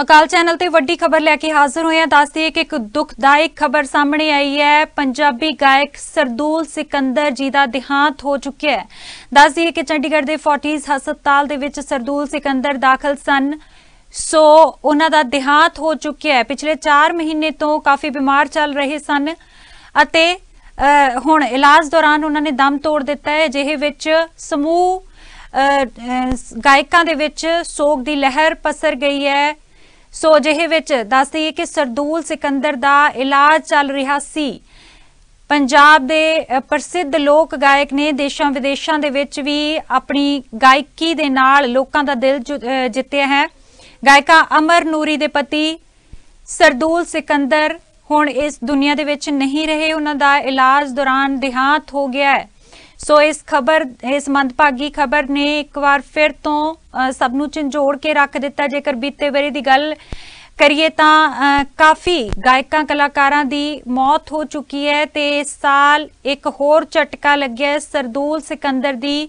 ਅਕਾਲ channel ਤੇ ਵੱਡੀ ਖਬਰ ਲੈ ਕੇ ਹਾਜ਼ਰ ਹੋਏ ਹਾਂ ਦੱਸਦੇ ਕਿ ਇੱਕ ਦੁਖਦਾਇਕ ਖਬਰ ਸਾਹਮਣੇ ਆਈ ਹੈ ਪੰਜਾਬੀ ਗਾਇਕ ਸਰਦੂਲ ਸਿਕੰਦਰ ਜੀ ਦਾ ਦਿਹਾਂਤ ਹੋ ਚੁੱਕਿਆ ਹੈ ਦੱਸਦੇ ਕਿ ਚੰਡੀਗੜ੍ਹ ਦੇ ਫੋਰਟੀਜ਼ ਹਸਪਤਾਲ ਦੇ ਵਿੱਚ ਸਰਦੂਲ ਸਿਕੰਦਰ ਦਾਖਲ ਸਨ ਸੋ ਉਹਨਾਂ ਦਾ ਦਿਹਾਂਤ ਹੋ ਚੁੱਕਿਆ ਹੈ ਪਿਛਲੇ 4 ਮਹੀਨੇ ਤੋਂ ਕਾਫੀ ਬਿਮਾਰ ਚੱਲ ਰਹੇ ਸਨ ਅਤੇ ਹੁਣ ਇਲਾਜ ਦੌਰਾਨ ਉਹਨਾਂ ਨੇ ਦਮ ਤੋੜ ਦਿੱਤਾ ਹੈ ਜਿਹੇ ਵਿੱਚ ਸਮੂਹ ਗਾਇਕਾਂ ਦੇ ਵਿੱਚ ਸੋਗ ਦੀ ਲਹਿਰ ਪਸਰ ਗਈ ਹੈ ਸੋ ਅਜਿਹੇ ਵਿੱਚ ਦੱਸ ਦਈਏ ਕਿ ਸਰਦੂਲ ਸਿਕੰਦਰ ਦਾ ਇਲਾਜ ਚੱਲ ਰਿਹਾ ਸੀ ਪੰਜਾਬ ਦੇ ਪ੍ਰਸਿੱਧ ਲੋਕ ਗਾਇਕ ਨੇ ਦੇਸ਼ਾਂ ਵਿਦੇਸ਼ਾਂ ਦੇ ਵਿੱਚ ਵੀ ਆਪਣੀ ਗਾਇਕੀ ਦੇ ਨਾਲ ਲੋਕਾਂ ਦਾ ਦਿਲ ਜਿੱਤਿਆ ਹੈ ਗਾਇਕਾ ਅਮਰ ਨੂਰੀ ਦੇ ਪਤੀ ਸਰਦੂਲ ਸਿਕੰਦਰ ਹੁਣ ਇਸ ਦੁਨੀਆ ਦੇ ਵਿੱਚ ਨਹੀਂ ਰਹੇ ਉਹਨਾਂ ਦਾ ਇਲਾਜ ਦੌਰਾਨ ਦਿਹਾਂਤ ਹੋ ਗਿਆ ਹੈ ਸੋ ਇਸ ਖਬਰ ਇਸ ਮੰਦਭਾਗੀ ਖਬਰ ਨੇ ਇੱਕ ਵਾਰ ਫਿਰ ਤੋਂ ਸਭ ਨੂੰ ਝੰਜੋੜ ਕੇ ਰੱਖ ਦਿੱਤਾ ਜੇਕਰ ਬੀਤੇ ਵਰੇ ਦੀ ਗੱਲ ਕਰੀਏ ਤਾਂ ਕਾਫੀ ਗਾਇਕਾਂ ਕਲਾਕਾਰਾਂ ਦੀ ਮੌਤ ਹੋ ਚੁੱਕੀ ਹੈ ਤੇ ਇਸ ਸਾਲ ਇੱਕ ਹੋਰ ਝਟਕਾ ਲੱਗਿਆ ਸਰਦੂਲ ਸਿਕੰਦਰ ਦੀ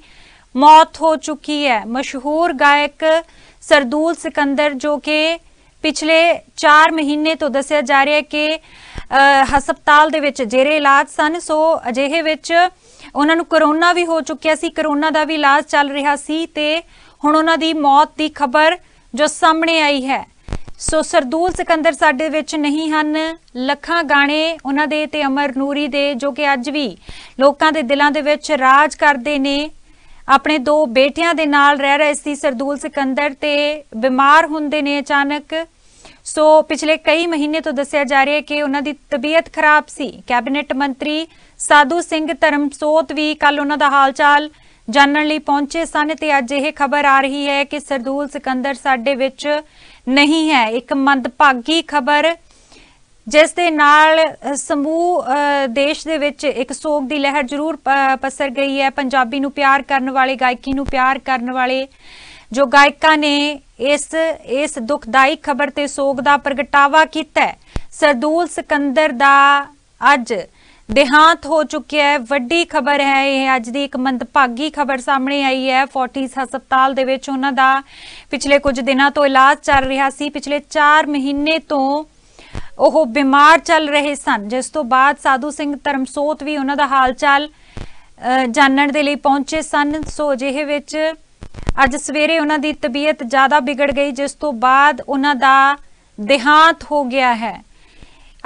ਮੌਤ ਹੋ ਚੁੱਕੀ ਹੈ ਮਸ਼ਹੂਰ ਗਾਇਕ ਸਰਦੂਲ ਸਿਕੰਦਰ ਜੋ ਕਿ ਪਿਛਲੇ 4 ਮਹੀਨੇ ਤੋਂ ਦੱਸਿਆ ਜਾ ਰਿਹਾ ਹੈ ਕਿ ਹਸਪਤਾਲ ਦੇ ਵਿੱਚ ਜੇਰੇ ਇਲਾਜ ਸਨ ਸੋ ਅਜਿਹੇ ਵਿੱਚ ਉਹਨਾਂ ਨੂੰ ਕਰੋਨਾ ਵੀ ਹੋ ਚੁੱਕਿਆ ਸੀ ਕਰੋਨਾ ਦਾ ਵੀ ਇਲਾਜ ਚੱਲ ਰਿਹਾ ਸੀ ਤੇ ਹੁਣ ਉਹਨਾਂ ਦੀ ਮੌਤ ਦੀ ਖਬਰ ਜੋ ਸਾਹਮਣੇ ਆਈ ਹੈ ਸੋ ਸਰਦੂਲ ਸਿਕੰਦਰ ਸਾਡੇ ਵਿੱਚ ਨਹੀਂ ਹਨ ਲੱਖਾਂ ਗਾਣੇ ਉਹਨਾਂ ਦੇ ਤੇ ਅਮਰ ਨੂਰੀ ਦੇ ਜੋ ਕਿ ਅੱਜ ਵੀ ਲੋਕਾਂ ਦੇ ਦਿਲਾਂ ਦੇ ਵਿੱਚ ਰਾਜ ਕਰਦੇ ਨੇ ਆਪਣੇ ਦੋ ਬੇਟਿਆਂ ਦੇ ਨਾਲ ਰਹਿ ਰਹੇ ਸੀ ਸਰਦੂਲ ਸਿਕੰਦਰ ਤੇ ਬਿਮਾਰ ਹੁੰਦੇ ਨੇ ਅਚਾਨਕ ਸੋ ਪਿਛਲੇ ਕਈ ਮਹੀਨੇ ਤੋਂ ਦੱਸਿਆ ਜਾ ਰਿਹਾ ਹੈ ਕਿ ਉਹਨਾਂ ਦੀ ਤਬੀਅਤ ਖਰਾਬ ਸੀ ਕੈਬਨਿਟ ਮੰਤਰੀ ਸਾਧੂ ਸਿੰਘ ਧਰਮਸੋਤ ਵੀ ਕੱਲ ਉਹਨਾਂ ਦਾ ਹਾਲਚਾਲ ਜਾਣਨ ਲਈ ਪਹੁੰਚੇ ਸਨ ਤੇ ਅੱਜ ਇਹ ਖਬਰ ਆ ਰਹੀ ਹੈ ਕਿ ਸਰਦੂਲ ਸਿਕੰਦਰ ਸਾਡੇ ਵਿੱਚ ਨਹੀਂ ਹੈ ਇੱਕ ਮੰਦਭਾਗੀ ਖਬਰ ਜਿਸ ਦੇ ਨਾਲ ਸਮੂਹ ਦੇਸ਼ ਦੇ ਵਿੱਚ ਇੱਕ ਸੋਗ ਦੀ ਲਹਿਰ ਜ਼ਰੂਰ ਪਸਰ ਗਈ ਹੈ ਪੰਜਾਬੀ ਨੂੰ ਪਿਆਰ ਕਰਨ ਵਾਲੇ ਗਾਇਕੀ ਨੂੰ ਪਿਆਰ ਕਰਨ ਵਾਲੇ ਜੋ ਗਾਇਕਾਂ ਨੇ ਇਸ ਇਸ ਦੁਖਦਾਈ ਖਬਰ ਤੇ ਸੋਗ ਦਾ ਪ੍ਰਗਟਾਵਾ ਕੀਤਾ ਹੈ ਸਰਦੂਲ ਸਿਕੰਦਰ ਦਾ ਅੱਜ ਦੇਹਾਂਤ ਹੋ ਚੁੱਕਿਆ ਹੈ ਵੱਡੀ ਖਬਰ ਹੈ ਇਹ ਅੱਜ ਦੀ ਇੱਕ ਮੰਦਭਾਗੀ ਖਬਰ ਸਾਹਮਣੇ ਆਈ ਹੈ 40 ਹਸਪਤਾਲ ਦੇ ਵਿੱਚ ਉਹਨਾਂ ਦਾ ਪਿਛਲੇ ਕੁਝ ਦਿਨਾਂ ਤੋਂ ਇਲਾਜ ਚੱਲ ਰਿਹਾ ਸੀ ਪਿਛਲੇ 4 ਮਹੀਨੇ ਤੋਂ ਉਹ ਬਿਮਾਰ ਚੱਲ ਰਹੇ ਸਨ ਜਿਸ ਤੋਂ ਬਾਅਦ ਸਾਧੂ ਸਿੰਘ ਧਰਮਸੋਤ ਵੀ ਉਹਨਾਂ ਦਾ ਚਾਲ ਜਾਣਨ ਦੇ ਲਈ ਪਹੁੰਚੇ ਸਨ ਸੋ ਜਿਹੇ ਵਿੱਚ ਅੱਜ ਸਵੇਰੇ ਉਹਨਾਂ ਦੀ ਤਬੀਅਤ ਜ਼ਿਆਦਾ ਵਿਗੜ ਗਈ ਜਿਸ ਤੋਂ ਬਾਅਦ ਉਹਨਾਂ ਦਾ ਦੇਹਾਂਤ ਹੋ ਗਿਆ ਹੈ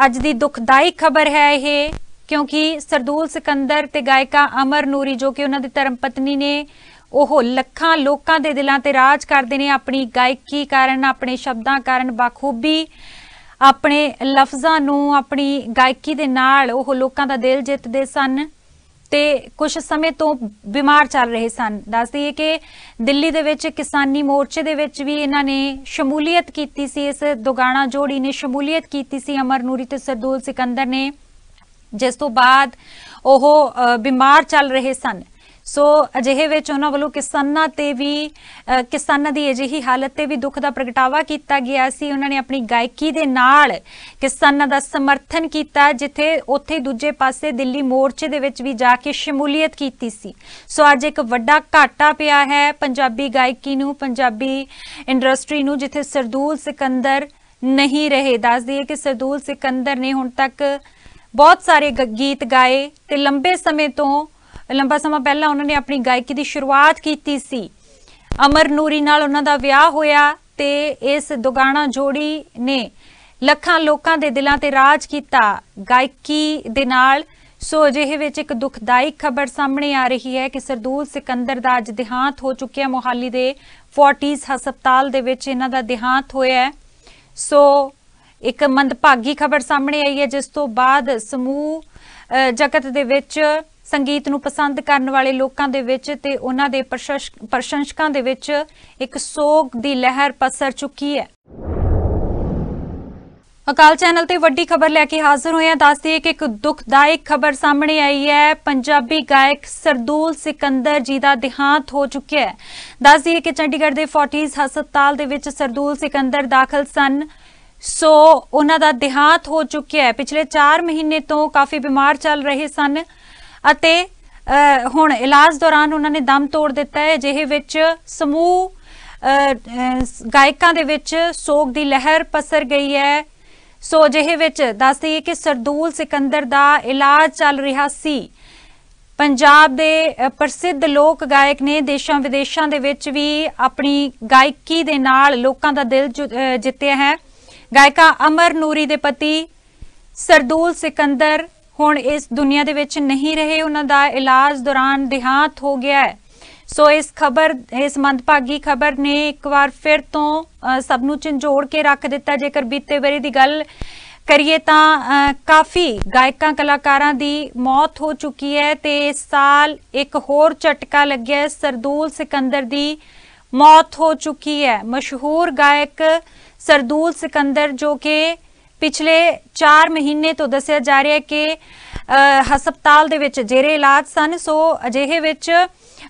ਅੱਜ ਦੀ ਦੁਖਦਾਈ ਖਬਰ ਹੈ ਇਹ ਕਿਉਂਕਿ ਸਰਦੂਲ ਸਿਕੰਦਰ ਤੇ ਗਾਇਕਾ ਅਮਰ ਨੂਰੀ ਜੋ ਕਿ ਉਹਨਾਂ ਦੀ ਧਰਮ ਪਤਨੀ ਨੇ ਉਹ ਲੱਖਾਂ ਲੋਕਾਂ ਦੇ ਦਿਲਾਂ ਤੇ ਰਾਜ ਕਰਦੇ ਨੇ ਆਪਣੀ ਗਾਇਕੀ ਕਾਰਨ ਆਪਣੇ ਸ਼ਬਦਾਂ ਕਾਰਨ ਬਾਖੂਬੀ ਆਪਣੇ ਲਫ਼ਜ਼ਾਂ ਨੂੰ ਆਪਣੀ ਗਾਇਕੀ ਦੇ ਨਾਲ ਉਹ ਲੋਕਾਂ ਦਾ ਦਿਲ ਜਿੱਤਦੇ ਸਨ ਤੇ ਕੁਝ ਸਮੇਂ ਤੋਂ ਬਿਮਾਰ ਚੱਲ ਰਹੇ ਸਨ ਹੈ ਕਿ ਦਿੱਲੀ ਦੇ ਵਿੱਚ ਕਿਸਾਨੀ ਮੋਰਚੇ ਦੇ ਵਿੱਚ ਵੀ ਇਹਨਾਂ ਨੇ ਸ਼ਮੂਲੀਅਤ ਕੀਤੀ ਸੀ ਇਸ ਦੁਗਾਣਾ ਜੋੜੀ ਨੇ ਸ਼ਮੂਲੀਅਤ ਕੀਤੀ ਸੀ ਅਮਰ ਨੂਰੀ ਤੇ ਸਰਦੂਲ ਸਿਕੰਦਰ ਨੇ ਜਿਸ ਤੋਂ ਬਾਅਦ ਉਹ ਬਿਮਾਰ ਚੱਲ ਰਹੇ ਸਨ ਸੋ ਅਜਿਹੇ ਵਿੱਚ ਉਹਨਾਂ ਵੱਲੋਂ ਕਿਸਾਨਾਂ ਤੇ ਵੀ ਕਿਸਾਨਾਂ ਦੀ ਅਜਿਹੀ ਹਾਲਤ ਤੇ ਵੀ ਦੁੱਖ ਦਾ ਪ੍ਰਗਟਾਵਾ ਕੀਤਾ ਗਿਆ ਸੀ ਉਹਨਾਂ ਨੇ ਆਪਣੀ ਗਾਇਕੀ ਦੇ ਨਾਲ ਕਿਸਾਨਾਂ ਦਾ ਸਮਰਥਨ ਕੀਤਾ ਜਿੱਥੇ ਉੱਥੇ ਦੂਜੇ ਪਾਸੇ ਦਿੱਲੀ ਮੋਰਚੇ ਦੇ ਵਿੱਚ ਵੀ ਜਾ ਕੇ ਸ਼ਮੂਲੀਅਤ ਕੀਤੀ ਸੀ ਸੋ ਅੱਜ ਇੱਕ ਵੱਡਾ ਘਾਟਾ ਪਿਆ ਹੈ ਪੰਜਾਬੀ ਗਾਇਕੀ ਨੂੰ ਪੰਜਾਬੀ ਇੰਡਸਟਰੀ ਨੂੰ ਜਿੱਥੇ ਸਰਦੂਲ ਸਿਕੰਦਰ ਨਹੀਂ ਰਹੇ ਦੱਸ ਦਈਏ ਕਿ ਸਰਦੂਲ ਸਿਕੰਦਰ ਨੇ ਹੁਣ ਤੱਕ ਬਹੁਤ ਸਾਰੇ ਗੀਤ ਗਾਏ ਤੇ ਲੰਬੇ ਸਮੇਂ ਤੋਂ ਲੰਬਾ ਸਮਾਂ ਪਹਿਲਾਂ ਉਹਨਾਂ ਨੇ ਆਪਣੀ ਗਾਇਕੀ ਦੀ ਸ਼ੁਰੂਆਤ ਕੀਤੀ ਸੀ ਅਮਰ ਨੂਰੀ ਨਾਲ ਉਹਨਾਂ ਦਾ ਵਿਆਹ ਹੋਇਆ ਤੇ ਇਸ ਦੁਗਾਣਾ ਜੋੜੀ ਨੇ ਲੱਖਾਂ ਲੋਕਾਂ ਦੇ ਦਿਲਾਂ ਤੇ ਰਾਜ ਕੀਤਾ ਗਾਇਕੀ ਦੇ ਨਾਲ ਸੋ ਅਜਿਹੇ ਵਿੱਚ ਇੱਕ ਦੁਖਦਾਈ ਖਬਰ ਸਾਹਮਣੇ ਆ ਰਹੀ ਹੈ ਕਿ ਸਰਦੂਲ ਸਿਕੰਦਰ ਦਾ ਅੱਜ ਦਿਹਾਂਤ ਹੋ ਚੁੱਕਿਆ ਮੋਹਾਲੀ ਦੇ 40s ਹਸਪਤਾਲ ਦੇ ਵਿੱਚ ਇਹਨਾਂ ਦਾ ਦਿਹਾਂਤ ਹੋਇਆ ਹੈ ਸੋ ਇੱਕ ਮੰਦਭਾਗੀ ਖਬਰ ਸਾਹਮਣੇ ਆਈ ਹੈ ਜਿਸ ਤੋਂ ਬਾਅਦ ਸਮੂਹ ਜਗਤ ਦੇ ਵਿੱਚ ਸੰਗੀਤ ਨੂੰ ਪਸੰਦ ਕਰਨ ਵਾਲੇ ਲੋਕਾਂ ਦੇ ਵਿੱਚ ਤੇ ਉਹਨਾਂ ਦੇ ਪ੍ਰਸ਼ੰਸਕਾਂ ਦੇ ਵਿੱਚ ਇੱਕ ਸੋਗ ਦੀ ਲਹਿਰ ਪਸਰ ਚੁੱਕੀ ਹੈ ਅਕਾਲ ਚੈਨਲ ਤੇ ਵੱਡੀ ਖਬਰ ਲੈ ਕੇ ਹਾਜ਼ਰ ਹੋਏ ਹਾਂ ਦੱਸਦੇ ਆ ਕਿ ਇੱਕ ਦੁਖਦਾਇਕ ਖਬਰ ਸਾਹਮਣੇ ਆਈ ਹੈ ਪੰਜਾਬੀ ਗਾਇਕ ਸਰਦੂਲ ਸਿਕੰਦਰ ਜੀ ਦਾ ਦਿਹਾਂਤ ਹੋ ਚੁੱਕਿਆ ਹੈ ਦੱਸਦੇ ਆ ਕਿ ਚੰਡੀਗੜ੍ਹ ਦੇ 40s ਹਸਪਤਾਲ ਦੇ ਵਿੱਚ ਸਰਦੂਲ ਸਿਕੰਦਰ ਦਾਖਲ ਸਨ ਸੋ ਉਹਨਾਂ ਦਾ ਦਿਹਾਂਤ ਹੋ ਚੁੱਕਿਆ ਹੈ ਪਿਛਲੇ 4 ਮਹੀਨੇ ਤੋਂ ਕਾਫੀ ਬਿਮਾਰ ਚੱਲ ਰਹੇ ਸਨ ਅਤੇ ਹੁਣ ਇਲਾਜ ਦੌਰਾਨ ਉਹਨਾਂ ਨੇ ਦਮ ਤੋੜ ਦਿੱਤਾ ਹੈ ਜਿਹੇ ਵਿੱਚ ਸਮੂਹ ਗਾਇਕਾਂ ਦੇ ਵਿੱਚ ਸੋਗ ਦੀ ਲਹਿਰ ਪਸਰ ਗਈ ਹੈ ਸੋ ਜਿਹੇ ਵਿੱਚ ਦੱਸਦੇ ਕਿ ਸਰਦੂਲ ਸਿਕੰਦਰ ਦਾ ਇਲਾਜ ਚੱਲ ਰਿਹਾ ਸੀ ਪੰਜਾਬ ਦੇ ਪ੍ਰਸਿੱਧ ਲੋਕ ਗਾਇਕ ਨੇ ਦੇਸ਼ਾਂ ਵਿਦੇਸ਼ਾਂ ਦੇ ਵਿੱਚ ਵੀ ਆਪਣੀ ਗਾਇਕੀ ਦੇ ਨਾਲ ਲੋਕਾਂ ਦਾ ਦਿਲ ਜਿੱਤਿਆ ਹੈ ਗਾਇਕਾ ਅਮਰ ਨੂਰੀ ਦੇ ਪਤੀ ਸਰਦੂਲ ਸਿਕੰਦਰ ਹੁਣ ਇਸ ਦੁਨੀਆ ਦੇ ਵਿੱਚ ਨਹੀਂ ਰਹੇ ਉਹਨਾਂ ਦਾ ਇਲਾਜ ਦੌਰਾਨ ਦਿਹਾਂਤ ਹੋ ਗਿਆ ਹੈ ਸੋ ਇਸ ਖਬਰ ਇਸ ਮੰਦਭਾਗੀ ਖਬਰ ਨੇ ਇੱਕ ਵਾਰ ਫਿਰ ਤੋਂ ਸਭ ਨੂੰ ਝੰਜੋੜ ਕੇ ਰੱਖ ਦਿੱਤਾ ਜੇਕਰ ਬੀਤੇ ਵਰੇ ਦੀ ਗੱਲ ਕਰੀਏ ਤਾਂ ਕਾਫੀ ਗਾਇਕਾਂ ਕਲਾਕਾਰਾਂ ਦੀ ਮੌਤ ਹੋ ਚੁੱਕੀ ਹੈ ਤੇ ਇਸ ਸਾਲ ਇੱਕ ਹੋਰ ਝਟਕਾ ਲੱਗਿਆ ਹੈ ਸਰਦੂਲ ਸਿਕੰਦਰ ਦੀ ਮੌਤ ਹੋ ਚੁੱਕੀ ਹੈ ਮਸ਼ਹੂਰ ਗਾਇਕ ਸਰਦੂਲ ਸਿਕੰਦਰ ਜੋ ਕਿ ਪਿਛਲੇ 4 ਮਹੀਨੇ ਤੋਂ ਦੱਸਿਆ ਜਾ ਰਿਹਾ ਹੈ ਕਿ ਹਸਪਤਾਲ ਦੇ ਵਿੱਚ ਜੇਰੇ ਇਲਾਜ ਸਨ ਸੋ ਅਜਿਹੇ ਵਿੱਚ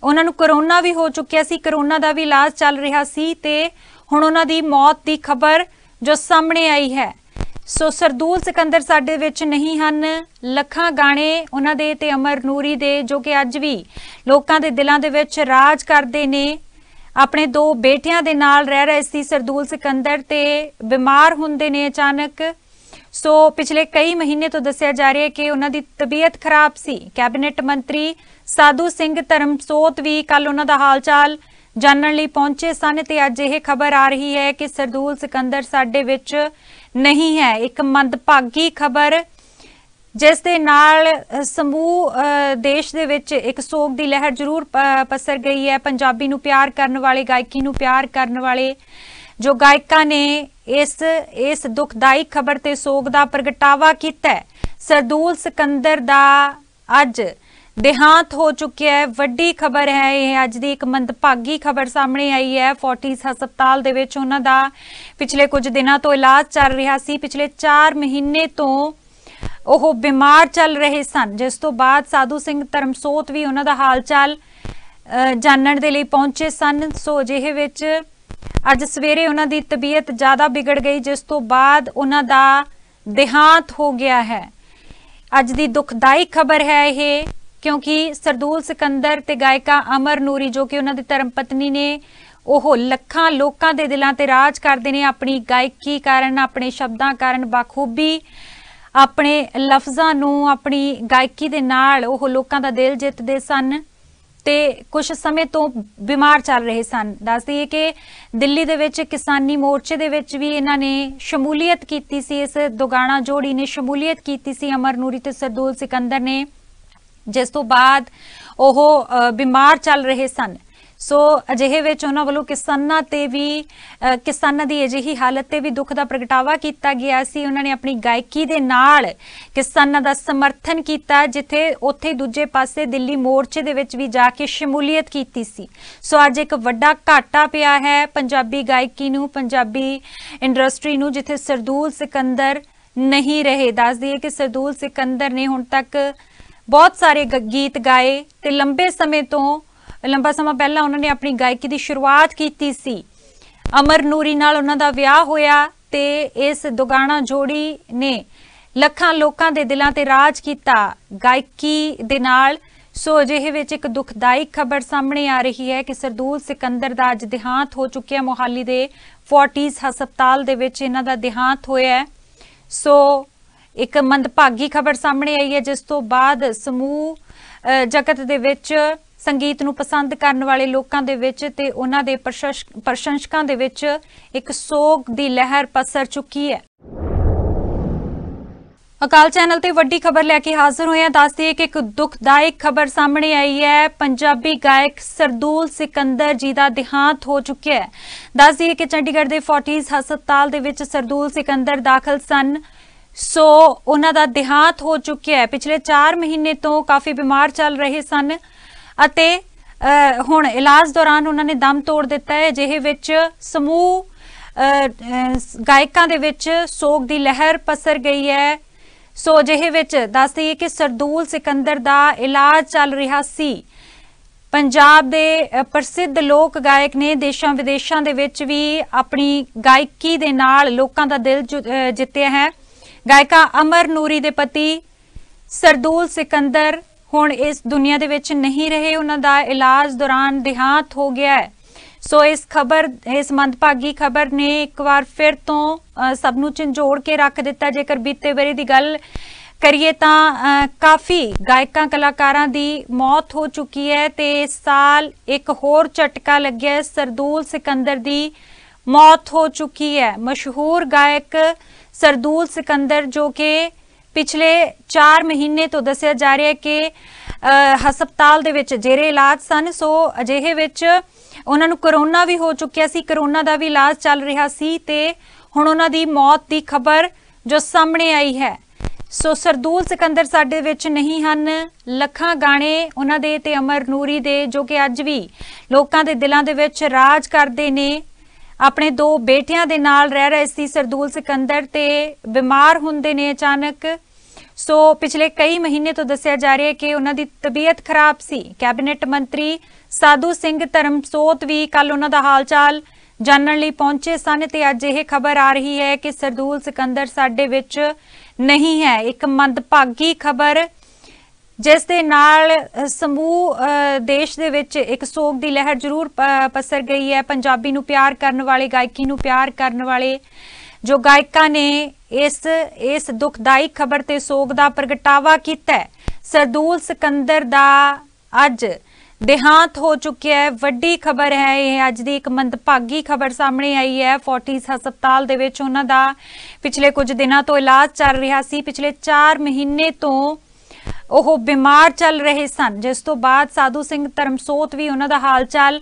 ਉਹਨਾਂ ਨੂੰ ਕਰੋਨਾ ਵੀ ਹੋ ਚੁੱਕਿਆ ਸੀ ਕਰੋਨਾ ਦਾ ਵੀ ਇਲਾਜ ਚੱਲ ਰਿਹਾ ਸੀ ਤੇ ਹੁਣ ਉਹਨਾਂ ਦੀ ਮੌਤ ਦੀ ਖਬਰ ਜੋ ਸਾਹਮਣੇ ਆਈ ਹੈ ਸੋ ਸਰਦੂਲ ਸਿਕੰਦਰ ਸਾਡੇ ਵਿੱਚ ਨਹੀਂ ਹਨ ਲੱਖਾਂ ਗਾਣੇ ਉਹਨਾਂ ਦੇ ਤੇ ਅਮਰ ਨੂਰੀ ਦੇ ਜੋ ਕਿ ਅੱਜ ਵੀ ਲੋਕਾਂ ਦੇ ਦਿਲਾਂ ਦੇ ਵਿੱਚ ਰਾਜ ਕਰਦੇ ਨੇ ਆਪਣੇ ਦੋ ਬੇਟਿਆਂ ਦੇ ਨਾਲ ਰਹਿ ਰਹੇ ਸੀ ਸਰਦੂਲ ਸਿਕੰਦਰ ਤੇ ਬਿਮਾਰ ਹੁੰਦੇ ਨੇ ਅਚਾਨਕ ਸੋ ਪਿਛਲੇ ਕਈ ਮਹੀਨੇ ਤੋਂ ਦੱਸਿਆ ਜਾ ਰਿਹਾ ਹੈ ਕਿ ਉਹਨਾਂ ਦੀ ਤਬੀਅਤ ਖਰਾਬ ਸੀ ਕੈਬਨਿਟ ਮੰਤਰੀ ਸਾਧੂ ਸਿੰਘ ਧਰਮਸੋਤ ਵੀ ਕੱਲ ਉਹਨਾਂ ਦਾ ਹਾਲਚਾਲ ਜਾਣਨ ਲਈ ਪਹੁੰਚੇ ਸਨ ਤੇ ਅੱਜ ਇਹ ਖਬਰ ਆ ਰਹੀ ਹੈ ਕਿ ਸਰਦੂਲ ਸਿਕੰਦਰ ਸਾਡੇ ਵਿੱਚ ਨਹੀਂ ਹੈ ਇੱਕ ਮੰਦਭਾਗੀ ਖਬਰ ਜਿਸ ਦੇ ਨਾਲ ਸਮੂਹ ਦੇਸ਼ ਦੇ ਵਿੱਚ ਇੱਕ ਸੋਗ ਦੀ ਲਹਿਰ ਜ਼ਰੂਰ ਪਸਰ ਗਈ ਹੈ ਪੰਜਾਬੀ ਨੂੰ ਪਿਆਰ ਕਰਨ ਵਾਲੇ ਗਾਇਕੀ ਨੂੰ ਪਿਆਰ ਕਰਨ ਵਾਲੇ ਜੋ ਗਾਇਕਾਂ ਨੇ ਇਸ ਇਸ ਦੁਖਦਾਈ ਖਬਰ ਤੇ ਸੋਗ ਦਾ ਪ੍ਰਗਟਾਵਾ ਕੀਤਾ ਸਰਦੂਲ ਸਿਕੰਦਰ ਦਾ ਅੱਜ ਦੇਹਾਂਤ ਹੋ ਚੁੱਕਿਆ ਹੈ ਵੱਡੀ ਖਬਰ ਹੈ ਇਹ ਅੱਜ ਦੀ ਇੱਕ ਮੰਦਭਾਗੀ ਖਬਰ ਸਾਹਮਣੇ ਆਈ ਹੈ 40 ਹਸਪਤਾਲ ਦੇ ਵਿੱਚ ਉਹਨਾਂ ਦਾ ਪਿਛਲੇ ਕੁਝ ਦਿਨਾਂ ਤੋਂ ਇਲਾਜ ਚੱਲ ਰਿਹਾ ਸੀ ਪਿਛਲੇ 4 ਮਹੀਨੇ ਤੋਂ ਉਹ ਬਿਮਾਰ ਚੱਲ ਰਹੇ ਸਨ ਜਿਸ ਤੋਂ ਬਾਅਦ ਸਾਧੂ ਸਿੰਘ ਧਰਮਸੋਤ ਵੀ ਉਹਨਾਂ ਦਾ ਹਾਲਚਾਲ ਜਾਣਨ ਦੇ ਲਈ ਪਹੁੰਚੇ ਸਨ ਸੋ ਅਜਿਹੇ ਵਿੱਚ ਅੱਜ ਸਵੇਰੇ ਉਹਨਾਂ ਦੀ ਤਬੀਅਤ ਜ਼ਿਆਦਾ ਵਿਗੜ ਗਈ ਜਿਸ ਤੋਂ ਬਾਅਦ ਉਹਨਾਂ ਦਾ ਦੇਹਾਂਤ ਹੋ ਗਿਆ ਹੈ ਅੱਜ ਦੀ ਦੁਖਦਾਈ ਖਬਰ ਹੈ ਇਹ ਕਿਉਂਕਿ ਸਰਦੂਲ ਸਿਕੰਦਰ ਤੇ ਗਾਇਕਾ ਅਮਰ ਨੂਰੀ ਜੋ ਕਿ ਉਹਨਾਂ ਦੀ ਧਰਮ ਪਤਨੀ ਨੇ ਉਹ ਲੱਖਾਂ ਲੋਕਾਂ ਦੇ ਦਿਲਾਂ ਤੇ ਰਾਜ ਕਰਦੇ ਨੇ ਆਪਣੀ ਗਾਇਕੀ ਕਾਰਨ ਆਪਣੇ ਸ਼ਬਦਾਂ ਕਾਰਨ ਬਾਖੂਬੀ ਆਪਣੇ ਲਫ਼ਜ਼ਾਂ ਨੂੰ ਆਪਣੀ ਗਾਇਕੀ ਦੇ ਨਾਲ ਉਹ ਲੋਕਾਂ ਦਾ ਦਿਲ ਜਿੱਤਦੇ ਸਨ ਤੇ ਕੁਝ ਸਮੇਂ ਤੋਂ ਬਿਮਾਰ ਚੱਲ ਰਹੇ ਸਨ ਦੱਸਦੀ ਹੈ ਕਿ ਦਿੱਲੀ ਦੇ ਵਿੱਚ ਕਿਸਾਨੀ ਮੋਰਚੇ ਦੇ ਵਿੱਚ ਵੀ ਇਹਨਾਂ ਨੇ ਸ਼ਮੂਲੀਅਤ ਕੀਤੀ ਸੀ ਇਸ ਦੁਗਾਣਾ ਜੋੜੀ ਨੇ ਸ਼ਮੂਲੀਅਤ ਕੀਤੀ ਸੀ ਅਮਰ ਨੂਰੀ ਤੇ ਸਰਦੂਲ ਸਿਕੰਦਰ ਨੇ ਜਿਸ ਤੋਂ ਬਾਅਦ ਉਹ ਬਿਮਾਰ ਚੱਲ ਰਹੇ ਸਨ ਸੋ ਅਜਿਹੇ ਵਿੱਚ ਉਹਨਾਂ ਵੱਲੋਂ ਕਿਸਾਨਾਂ ਤੇ ਵੀ ਕਿਸਾਨਾਂ ਦੀ ਅਜਿਹੀ ਹਾਲਤ ਤੇ ਵੀ ਦੁੱਖ ਦਾ ਪ੍ਰਗਟਾਵਾ ਕੀਤਾ ਗਿਆ ਸੀ ਉਹਨਾਂ ਨੇ ਆਪਣੀ ਗਾਇਕੀ ਦੇ ਨਾਲ ਕਿਸਾਨਾਂ ਦਾ ਸਮਰਥਨ ਕੀਤਾ ਜਿੱਥੇ ਉੱਥੇ ਦੂਜੇ ਪਾਸੇ ਦਿੱਲੀ ਮੋਰਚੇ ਦੇ ਵਿੱਚ ਵੀ ਜਾ ਕੇ ਸ਼ਮੂਲੀਅਤ ਕੀਤੀ ਸੀ ਸੋ ਅੱਜ ਇੱਕ ਵੱਡਾ ਘਾਟਾ ਪਿਆ ਹੈ ਪੰਜਾਬੀ ਗਾਇਕੀ ਨੂੰ ਪੰਜਾਬੀ ਇੰਡਸਟਰੀ ਨੂੰ ਜਿੱਥੇ ਸਰਦੂਲ ਸਿਕੰਦਰ ਨਹੀਂ ਰਹੇ ਦੱਸ ਦਈਏ ਕਿ ਸਰਦੂਲ ਸਿਕੰਦਰ ਨੇ ਹੁਣ ਤੱਕ ਬਹੁਤ ਸਾਰੇ ਗੀਤ ਗਾਏ ਤੇ ਲੰਬੇ ਸਮੇਂ ਤੋਂ ਲੰਬਾ ਸਮਾਂ ਪਹਿਲਾਂ ਉਹਨਾਂ ਨੇ ਆਪਣੀ ਗਾਇਕੀ ਦੀ ਸ਼ੁਰੂਆਤ ਕੀਤੀ ਸੀ ਅਮਰ ਨੂਰੀ ਨਾਲ ਉਹਨਾਂ ਦਾ ਵਿਆਹ ਹੋਇਆ ਤੇ ਇਸ ਦੁਗਾਣਾ ਜੋੜੀ ਨੇ ਲੱਖਾਂ ਲੋਕਾਂ ਦੇ ਦਿਲਾਂ ਤੇ ਰਾਜ ਕੀਤਾ ਗਾਇਕੀ ਦੇ ਨਾਲ ਸੋ ਅਜਿਹੇ ਵਿੱਚ ਇੱਕ ਦੁਖਦਾਈ ਖਬਰ ਸਾਹਮਣੇ ਆ ਰਹੀ ਹੈ ਕਿ ਸਰਦੂਲ ਸਿਕੰਦਰ ਦਾ ਅੱਜ ਦੇਹਾਂਤ ਹੋ ਚੁੱਕਿਆ ਮੋਹਾਲੀ ਦੇ 40s ਹਸਪਤਾਲ ਦੇ ਵਿੱਚ ਇਹਨਾਂ ਦਾ ਦੇਹਾਂਤ ਹੋਇਆ ਹੈ ਸੋ ਇੱਕ ਮੰਦਭਾਗੀ ਖਬਰ ਸਾਹਮਣੇ ਆਈ ਹੈ ਜਿਸ ਤੋਂ ਬਾਅਦ ਸਮੂਹ ਜਗਤ ਦੇ ਵਿੱਚ ਸੰਗੀਤ ਨੂੰ ਪਸੰਦ ਕਰਨ ਵਾਲੇ ਲੋਕਾਂ ਦੇ ਵਿੱਚ ਤੇ ਉਹਨਾਂ ਦੇ ਪ੍ਰਸ਼ੰਸਕਾਂ ਦੇ ਵਿੱਚ ਇੱਕ ਸੋਗ ਦੀ ਲਹਿਰ ਪਸਰ ਚੁੱਕੀ ਹੈ ਅਕਾਲ ਚੈਨਲ ਤੇ ਵੱਡੀ ਖਬਰ ਲੈ ਕੇ ਹਾਜ਼ਰ ਹੋਏ ਹਾਂ ਦੱਸਦੇ ਕਿ ਇੱਕ ਦੁਖਦਾਇਕ ਖਬਰ ਸਾਹਮਣੇ ਆਈ ਹੈ ਪੰਜਾਬੀ ਗਾਇਕ ਸਰਦੂਲ ਸਿਕੰਦਰ ਜੀ ਦਾ ਦਿਹਾਂਤ ਹੋ ਚੁੱਕਿਆ ਹੈ ਦੱਸਦੇ ਕਿ ਚੰਡੀਗੜ੍ਹ ਦੇ ਫੋਰਟੀਜ਼ ਹਸਪਤਾਲ ਦੇ ਵਿੱਚ ਸਰਦੂਲ ਸਿਕੰਦਰ ਦਾਖਲ ਸਨ ਸੋ ਉਹਨਾਂ ਦਾ ਦਿਹਾਂਤ ਹੋ ਚੁੱਕਿਆ ਹੈ ਪਿਛਲੇ 4 ਮਹੀਨੇ ਤੋਂ ਕਾਫੀ ਬਿਮਾਰ ਚੱਲ ਰਹੇ ਸਨ ਅਤੇ ਹੁਣ ਇਲਾਜ ਦੌਰਾਨ ਉਹਨਾਂ ਨੇ ਦਮ ਤੋੜ ਦਿੱਤਾ ਹੈ ਜਿਹੇ ਵਿੱਚ ਸਮੂਹ ਗਾਇਕਾਂ ਦੇ ਵਿੱਚ ਸੋਗ ਦੀ ਲਹਿਰ ਪਸਰ ਗਈ ਹੈ ਸੋ ਜਿਹੇ ਵਿੱਚ ਦੱਸਦੀ ਹੈ ਕਿ ਸਰਦੂਲ ਸਿਕੰਦਰ ਦਾ ਇਲਾਜ ਚੱਲ ਰਿਹਾ ਸੀ ਪੰਜਾਬ ਦੇ ਪ੍ਰਸਿੱਧ ਲੋਕ ਗਾਇਕ ਨੇ ਦੇਸ਼ਾਂ ਵਿਦੇਸ਼ਾਂ ਦੇ ਵਿੱਚ ਵੀ ਆਪਣੀ ਗਾਇਕੀ ਦੇ ਨਾਲ ਲੋਕਾਂ ਦਾ ਦਿਲ ਜਿੱਤਿਆ ਹੈ ਗਾਇਕਾ ਅਮਰ ਨੂਰੀ ਦੇ ਪਤੀ ਸਰਦੂਲ ਸਿਕੰਦਰ ਹੁਣ ਇਸ ਦੁਨੀਆ ਦੇ ਵਿੱਚ ਨਹੀਂ ਰਹੇ ਉਹਨਾਂ ਦਾ ਇਲਾਜ ਦੌਰਾਨ ਦਿਹਾਂਤ ਹੋ ਗਿਆ ਹੈ ਸੋ ਇਸ ਖਬਰ ਇਸ ਮੰਦਭਾਗੀ ਖਬਰ ਨੇ ਇੱਕ ਵਾਰ ਫਿਰ ਤੋਂ ਸਭ ਨੂੰ ਝੰਜੋੜ ਕੇ ਰੱਖ ਦਿੱਤਾ ਜੇਕਰ ਬੀਤੇ ਵਰੇ ਦੀ ਗੱਲ ਕਰੀਏ ਤਾਂ ਕਾਫੀ ਗਾਇਕਾਂ ਕਲਾਕਾਰਾਂ ਦੀ ਮੌਤ ਹੋ ਚੁੱਕੀ ਹੈ ਤੇ ਇਸ ਸਾਲ ਇੱਕ ਹੋਰ ਝਟਕਾ ਲੱਗਿਆ ਸਰਦੂਲ ਸਿਕੰਦਰ ਦੀ ਮੌਤ ਹੋ ਚੁੱਕੀ ਹੈ ਮਸ਼ਹੂਰ ਗਾਇਕ ਸਰਦੂਲ ਸਿਕੰਦਰ ਜੋ ਕਿ ਪਿਛਲੇ 4 ਮਹੀਨੇ ਤੋਂ ਦੱਸਿਆ ਜਾ ਰਿਹਾ ਹੈ ਕਿ ਹਸਪਤਾਲ ਦੇ ਵਿੱਚ ਜੇਰੇ ਇਲਾਜ ਸਨ ਸੋ ਅਜਿਹੇ ਵਿੱਚ ਉਹਨਾਂ ਨੂੰ ਕਰੋਨਾ ਵੀ ਹੋ ਚੁੱਕਿਆ ਸੀ ਕਰੋਨਾ ਦਾ ਵੀ ਇਲਾਜ ਚੱਲ ਰਿਹਾ ਸੀ ਤੇ ਹੁਣ ਉਹਨਾਂ ਦੀ ਮੌਤ ਦੀ ਖਬਰ ਜੋ ਸਾਹਮਣੇ ਆਈ ਹੈ ਸੋ ਸਰਦੂਲ ਸਿਕੰਦਰ ਸਾਡੇ ਵਿੱਚ ਨਹੀਂ ਹਨ ਲੱਖਾਂ ਗਾਣੇ ਉਹਨਾਂ ਦੇ ਤੇ ਅਮਰ ਨੂਰੀ ਦੇ ਜੋ ਕਿ ਅੱਜ ਵੀ ਲੋਕਾਂ ਦੇ ਦਿਲਾਂ ਦੇ ਵਿੱਚ ਰਾਜ ਕਰਦੇ ਨੇ ਆਪਣੇ ਦੋ ਬੇਟਿਆਂ ਦੇ ਨਾਲ ਰਹਿ ਰਹੇ ਸੀ ਸਰਦੂਲ ਸਿਕੰਦਰ ਤੇ ਬਿਮਾਰ ਹੁੰਦੇ ਨੇ ਅਚਾਨਕ ਸੋ ਪਿਛਲੇ ਕਈ ਮਹੀਨੇ ਤੋਂ ਦੱਸਿਆ ਜਾ ਰਿਹਾ ਹੈ ਕਿ ਉਹਨਾਂ ਦੀ ਤਬੀਅਤ ਖਰਾਬ ਸੀ ਕੈਬਨਿਟ ਮੰਤਰੀ ਸਾਧੂ ਸਿੰਘ ਧਰਮਸੋਤ ਵੀ ਕੱਲ ਉਹਨਾਂ ਦਾ ਹਾਲਚਾਲ ਜਾਣਨ ਲਈ ਪਹੁੰਚੇ ਸਨ ਤੇ ਅੱਜ ਇਹ ਖਬਰ ਆ ਰਹੀ ਹੈ ਕਿ ਸਰਦੂਲ ਸਿਕੰਦਰ ਸਾਡੇ ਵਿੱਚ ਨਹੀਂ ਹੈ ਇੱਕ ਮੰਦਭਾਗੀ ਖਬਰ ਜਿਸ ਦੇ ਨਾਲ ਸਮੂਹ ਦੇਸ਼ ਦੇ ਵਿੱਚ ਇੱਕ ਸੋਗ ਦੀ ਲਹਿਰ ਜ਼ਰੂਰ ਪਸਰ ਗਈ ਹੈ ਪੰਜਾਬੀ ਨੂੰ ਪਿਆਰ ਕਰਨ ਵਾਲੇ ਗਾਇਕੀ ਨੂੰ ਪਿਆਰ ਕਰਨ ਵਾਲੇ ਜੋ ਗਾਇਕਾਂ ਨੇ ਇਸ ਇਸ ਦੁਖਦਾਈ ਖਬਰ ਤੇ ਸੋਗ ਦਾ ਪ੍ਰਗਟਾਵਾ ਕੀਤਾ ਸਰਦੂਲ ਸਿਕੰਦਰ ਦਾ ਅੱਜ ਦੇਹਾਂਤ ਹੋ ਚੁੱਕਿਆ ਹੈ ਵੱਡੀ ਖਬਰ ਹੈ ਇਹ ਅੱਜ ਦੀ ਇੱਕ ਮੰਦਭਾਗੀ ਖਬਰ ਸਾਹਮਣੇ ਆਈ ਹੈ ਫੋਰਟਿਸ ਹਸਪਤਾਲ ਦੇ ਵਿੱਚ ਉਹਨਾਂ ਦਾ ਪਿਛਲੇ ਕੁਝ ਦਿਨਾਂ ਤੋਂ ਇਲਾਜ ਚੱਲ ਰਿਹਾ ਸੀ ਪਿਛਲੇ 4 ਮਹੀਨੇ ਤੋਂ ਉਹ ਬਿਮਾਰ ਚੱਲ ਰਹੇ ਸਨ ਜਿਸ ਤੋਂ ਬਾਅਦ ਸਾਧੂ ਸਿੰਘ ਧਰਮਸੋਤ ਵੀ ਉਹਨਾਂ ਦਾ ਚਾਲ